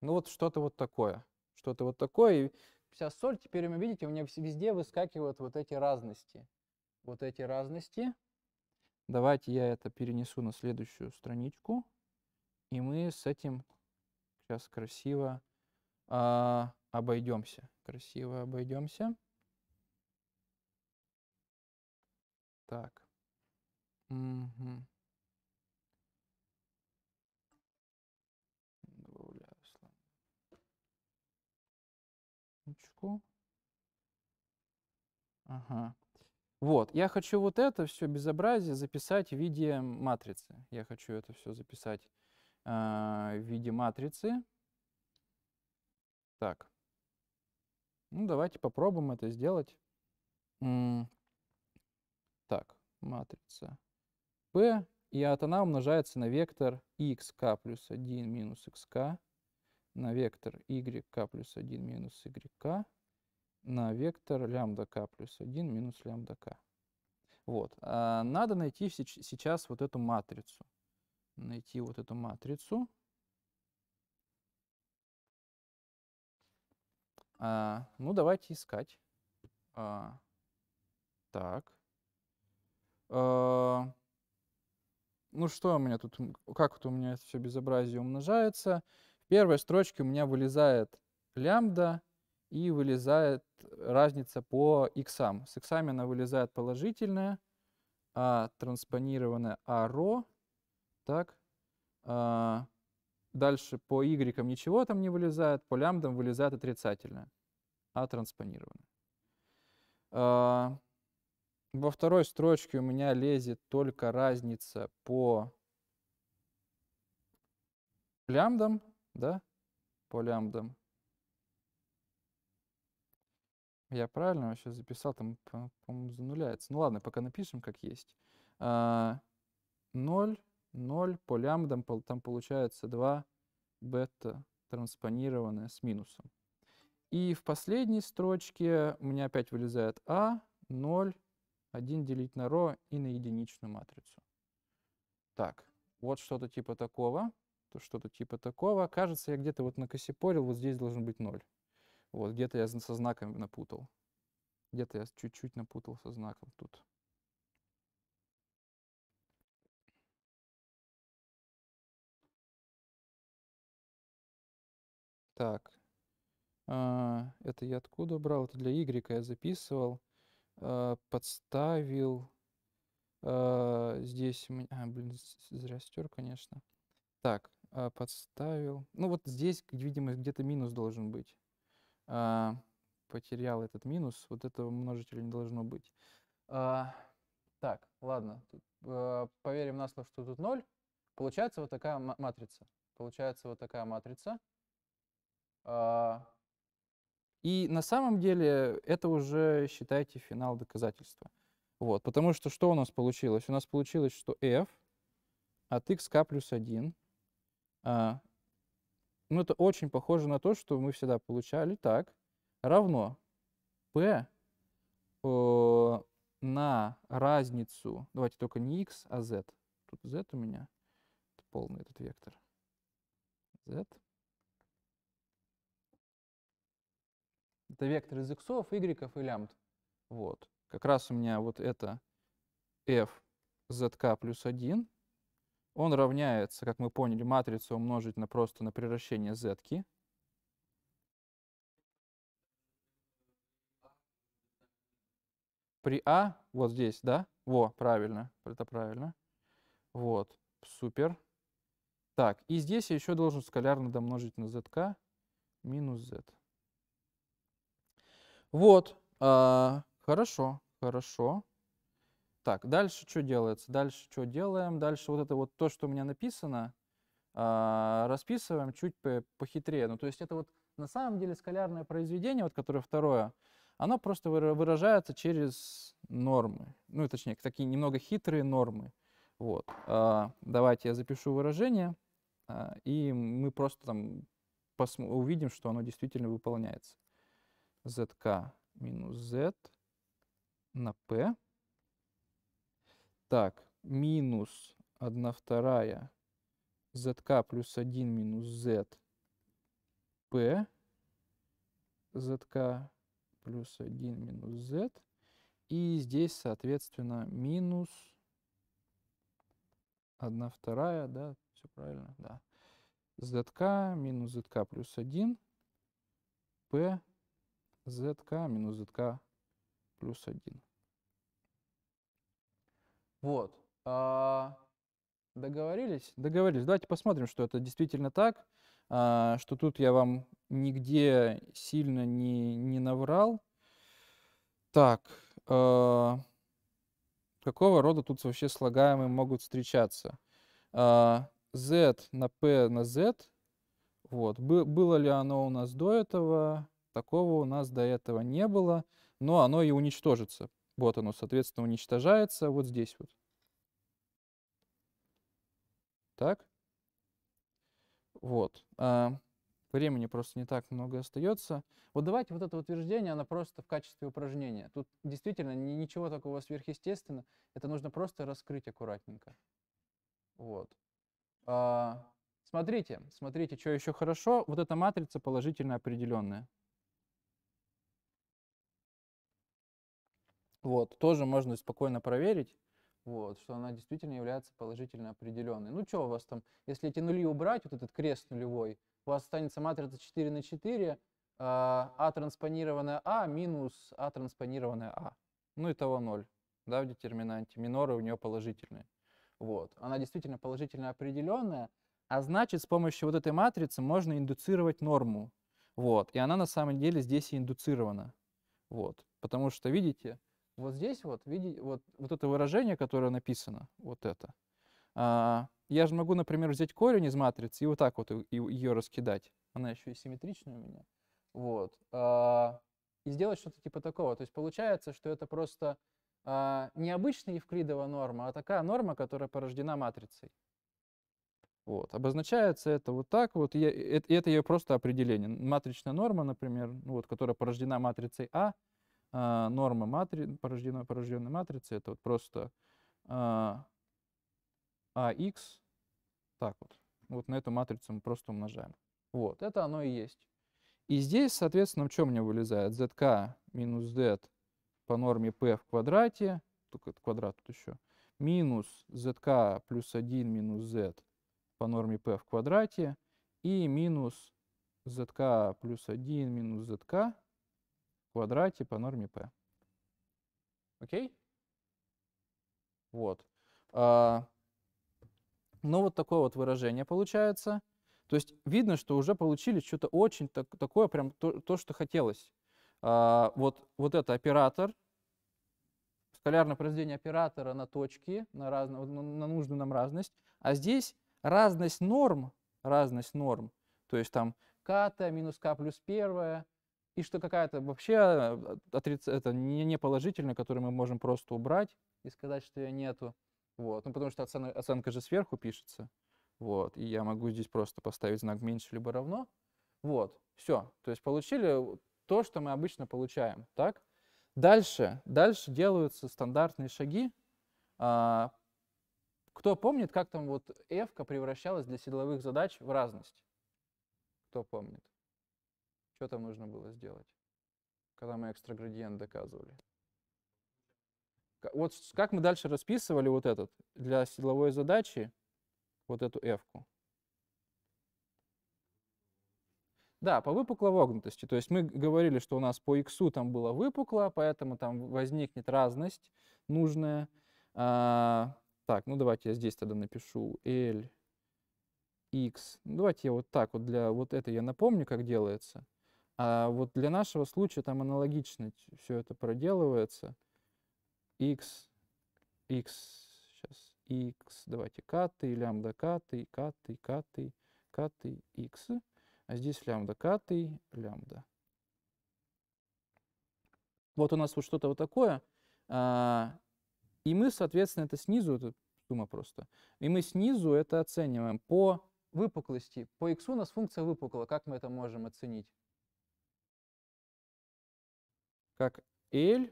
Ну вот что-то вот такое. Что-то вот такое. И вся соль теперь, вы видите, у меня везде выскакивают вот эти разности. Вот эти разности. Давайте я это перенесу на следующую страничку. И мы с этим сейчас красиво э, обойдемся. Красиво обойдемся. Так. Угу. Добавляю страничку. Ага. Вот, я хочу вот это все безобразие записать в виде матрицы. Я хочу это все записать э, в виде матрицы. Так. Ну, давайте попробуем это сделать. М так, матрица P, и от она умножается на вектор xk плюс 1 минус xk на вектор yk плюс 1 минус yk на вектор лямбда k плюс 1 минус лямбда k. Вот. А, надо найти сейчас вот эту матрицу. Найти вот эту матрицу. А, ну, давайте искать. А, так. А, ну, что у меня тут? Как вот у меня это все безобразие умножается? В первой строчке у меня вылезает лямбда и вылезает разница по x. С x она вылезает положительная, а транспонированная а ро. Так. А, дальше по y ничего там не вылезает, по лямбдам вылезает отрицательная, а транспонированная. А, во второй строчке у меня лезет только разница по лямбдам, да, по лямбдам. Я правильно вообще записал, там, по-моему, зануляется. Ну ладно, пока напишем, как есть. 0, а, 0 по лямбдам, там получается 2 бета транспонированное с минусом. И в последней строчке у меня опять вылезает А, 0, 1 делить на ро и на единичную матрицу. Так, вот что-то типа такого, то что-то типа такого. Кажется, я где-то вот накосипорил, вот здесь должен быть 0. Вот, где-то я со знаком напутал. Где-то я чуть-чуть напутал со знаком тут. Так. А, это я откуда брал? Это для Y я записывал. А, подставил. А, здесь А, блин, зря стер, конечно. Так, а, подставил. Ну вот здесь, видимо, где-то минус должен быть э, потерял этот минус. Вот этого множителя не должно быть. Э, так, ладно. Э, поверим на слово, что тут 0. Получается вот такая матрица. Получается вот такая матрица. Э, и на самом деле это уже, считайте, финал доказательства. Вот, потому что что у нас получилось? У нас получилось, что f от x к плюс 1 ну, это очень похоже на то, что мы всегда получали. Так, равно P о, э, на разницу, давайте только не x, а z. Тут z у меня, это полный этот вектор. z. Это вектор из x, y и лямбд. Вот. Как раз у меня вот это f zk плюс 1 он равняется, как мы поняли, матрицу умножить на просто на превращение z. -ки. При А, вот здесь, да? Во, правильно, это правильно. Вот, супер. Так, и здесь я еще должен скалярно домножить на zk минус z. Вот, а, хорошо, хорошо. Так, дальше что делается? Дальше что делаем? Дальше вот это вот то, что у меня написано, а, расписываем чуть по похитрее. Ну, то есть это вот на самом деле скалярное произведение, вот которое второе, оно просто выражается через нормы. Ну, точнее, такие немного хитрые нормы. Вот. А, давайте я запишу выражение, а, и мы просто там увидим, что оно действительно выполняется. zk минус z на p так, минус 1 вторая zk плюс 1 минус z p zk плюс 1 минус z. И здесь, соответственно, минус 1 вторая, да, все правильно, да. zk минус zk плюс 1 p zk минус zk плюс 1. Вот. А, договорились? Договорились. Давайте посмотрим, что это действительно так, а, что тут я вам нигде сильно не, не наврал. Так, а, какого рода тут вообще слагаемые могут встречаться? А, z на p на z. Вот. Было ли оно у нас до этого? Такого у нас до этого не было, но оно и уничтожится. Вот оно, соответственно, уничтожается вот здесь вот. Так. Вот. А, времени просто не так много остается. Вот давайте вот это утверждение, оно просто в качестве упражнения. Тут действительно ничего такого сверхъестественного. Это нужно просто раскрыть аккуратненько. Вот. А, смотрите, смотрите, что еще хорошо. Вот эта матрица положительно определенная. Вот, тоже можно спокойно проверить, вот, что она действительно является положительно определенной. Ну, что у вас там, если эти нули убрать, вот этот крест нулевой, у вас останется матрица 4 на 4, а, а транспонированная А минус А транспонированная А. Ну, и того 0, да, в детерминанте. Миноры у нее положительные. Вот, она действительно положительно определенная, а значит, с помощью вот этой матрицы можно индуцировать норму. Вот, и она на самом деле здесь и индуцирована. Вот, потому что, видите, вот здесь вот, видите, вот, вот это выражение, которое написано, вот это. А, я же могу, например, взять корень из матрицы и вот так вот ее раскидать. Она еще и симметричная у меня. Вот. А, и сделать что-то типа такого. То есть получается, что это просто а, не обычная евклидова норма, а такая норма, которая порождена матрицей. Вот. Обозначается это вот так вот. Я, это, это ее просто определение. Матричная норма, например, ну, вот, которая порождена матрицей А, а, норма матри... порождена, порожденной матрицы, это вот просто Ах, ax, а так вот, вот на эту матрицу мы просто умножаем. Вот, это оно и есть. И здесь, соответственно, в чем мне вылезает? zk минус z по норме p в квадрате, только квадрат тут еще, минус zk плюс 1 минус z по норме p в квадрате и минус zk плюс 1 минус zk квадрате по норме p. Окей? Вот. А, ну, вот такое вот выражение получается. То есть видно, что уже получили что-то очень так, такое, прям то, то что хотелось. А, вот, вот это оператор, скалярное произведение оператора на точки, на, разно, ну, на нужную нам разность. А здесь разность норм, разность норм, то есть там ката минус k плюс 1, и что какая-то вообще а, а, отриц... это не, не положительная, которую мы можем просто убрать и сказать, что ее нету. Вот. Ну, потому что оценка, оценка же сверху пишется. Вот. И я могу здесь просто поставить знак меньше либо равно. Вот. Все. То есть получили то, что мы обычно получаем. Так? Дальше. Дальше делаются стандартные шаги. А, кто помнит, как там вот f превращалась для силовых задач в разность? Кто помнит? Что там нужно было сделать, когда мы экстраградиент доказывали? Вот как мы дальше расписывали вот этот для силовой задачи, вот эту f -ку. Да, по выпуклой вогнутости. То есть мы говорили, что у нас по x там было выпукло, поэтому там возникнет разность нужная. А, так, ну давайте я здесь тогда напишу L, x. Ну, давайте я вот так вот для вот это я напомню, как делается. А вот для нашего случая там аналогично все это проделывается. x, x, сейчас, x, давайте, каты, лямбда каты, каты, каты, каты, x. А здесь лямбда каты, лямбда. Вот у нас вот что-то вот такое. А, и мы, соответственно, это снизу, это сумма просто, и мы снизу это оцениваем по выпуклости. По x у нас функция выпукла. Как мы это можем оценить? как L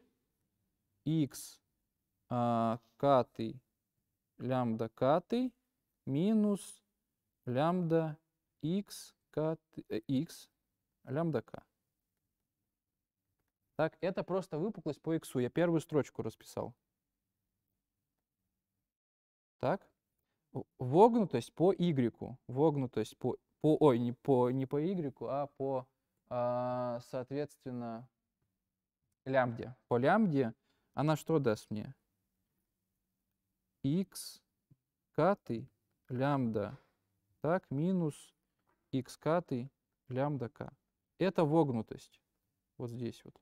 x а, катый лямбда катый минус лямбда x катый, x лямбда к. Так, это просто выпуклость по x Я первую строчку расписал. Так. Вогнутость по y. Вогнутость по, по ой, не по, не по y, а по, а, соответственно, лямбде. По лямбде она что даст мне? x каты лямбда. Так, минус x каты лямбда к. Это вогнутость. Вот здесь вот.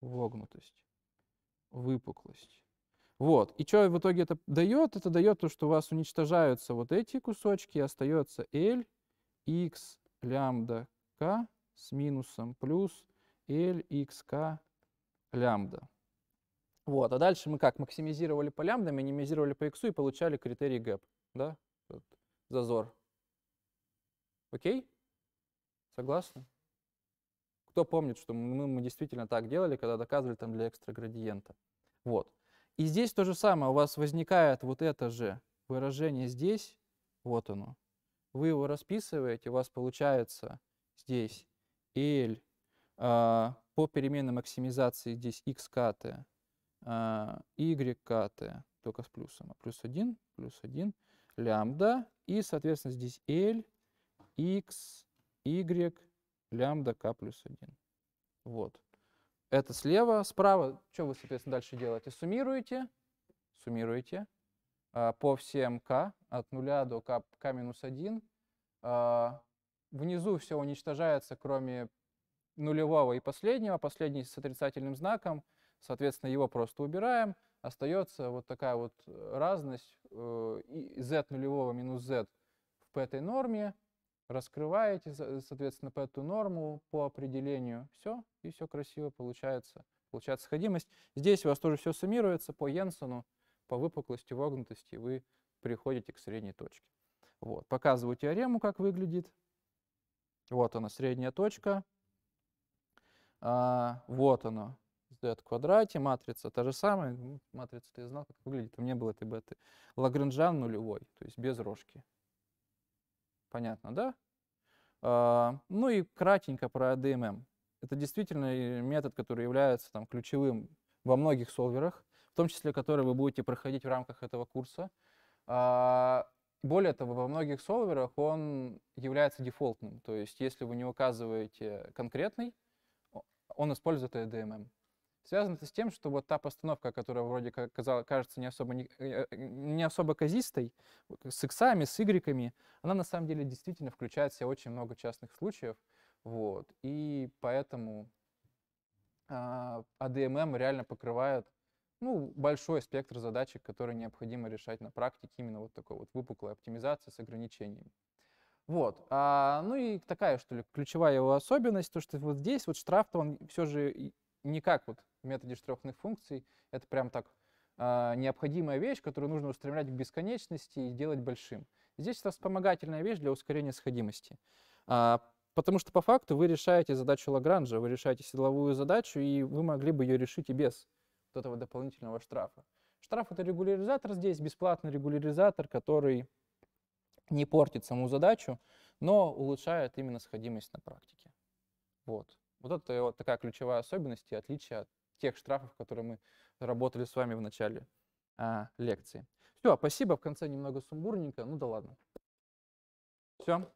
Вогнутость. Выпуклость. Вот. И что в итоге это дает? Это дает то, что у вас уничтожаются вот эти кусочки, остается L, x лямбда к с минусом плюс LXK лямбда. Вот, а дальше мы как? Максимизировали по лямбда, минимизировали по x и получали критерий гэп, да? Вот, зазор. Окей? Согласны? Кто помнит, что мы, ну, мы действительно так делали, когда доказывали там для экстра градиента? Вот. И здесь то же самое. У вас возникает вот это же выражение здесь. Вот оно. Вы его расписываете, у вас получается здесь L а, по переменной максимизации здесь x кт, а, y кт, только с плюсом, а плюс 1, плюс 1, лямбда, и, соответственно, здесь L, x, y, лямбда k плюс 1. Вот. Это слева. Справа, что вы, соответственно, дальше делаете? Суммируете, суммируете по всем k от 0 до k, k минус 1. Внизу все уничтожается, кроме нулевого и последнего, последний с отрицательным знаком, соответственно, его просто убираем, остается вот такая вот э, разность э, z нулевого минус z в этой норме, раскрываете, соответственно, по эту норму по определению, все, и все красиво получается, получается сходимость. Здесь у вас тоже все суммируется по Йенсену, по выпуклости, вогнутости, вы приходите к средней точке. Вот, показываю теорему, как выглядит. Вот она, средняя точка. А, вот оно. Z в квадрате, матрица та же самая. Ну, матрица. ты знал, как выглядит. У меня был этой беты. Лагранжан нулевой, то есть без рожки. Понятно, да? А, ну и кратенько про DMM. Эм эм. Это действительно метод, который является там, ключевым во многих солверах, в том числе который вы будете проходить в рамках этого курса. А, более того, во многих солверах он является дефолтным. То есть, если вы не указываете конкретный он использует ADMM. Связано это с тем, что вот та постановка, которая вроде как казалось, кажется не особо, не, э, э, не особо казистой, с иксами, с игреками, она на самом деле действительно включает в себя очень много частных случаев. Вот. И поэтому а, ADMM а реально покрывает ну, большой спектр задачек, которые необходимо решать на практике именно вот такой вот выпуклой оптимизации с ограничениями. Вот. А, ну и такая, что ли, ключевая его особенность, то, что вот здесь вот штраф-то он все же не как вот в методе штрафных функций. Это прям так а, необходимая вещь, которую нужно устремлять к бесконечности и делать большим. Здесь это вспомогательная вещь для ускорения сходимости. А, потому что по факту вы решаете задачу Лагранжа, вы решаете седловую задачу, и вы могли бы ее решить и без вот этого дополнительного штрафа. Штраф — это регуляризатор здесь, бесплатный регуляризатор, который не портит саму задачу, но улучшает именно сходимость на практике. Вот. Вот это вот такая ключевая особенность и отличие от тех штрафов, которые мы работали с вами в начале а, лекции. Все, спасибо. В конце немного сумбурненько. Ну да ладно. Все.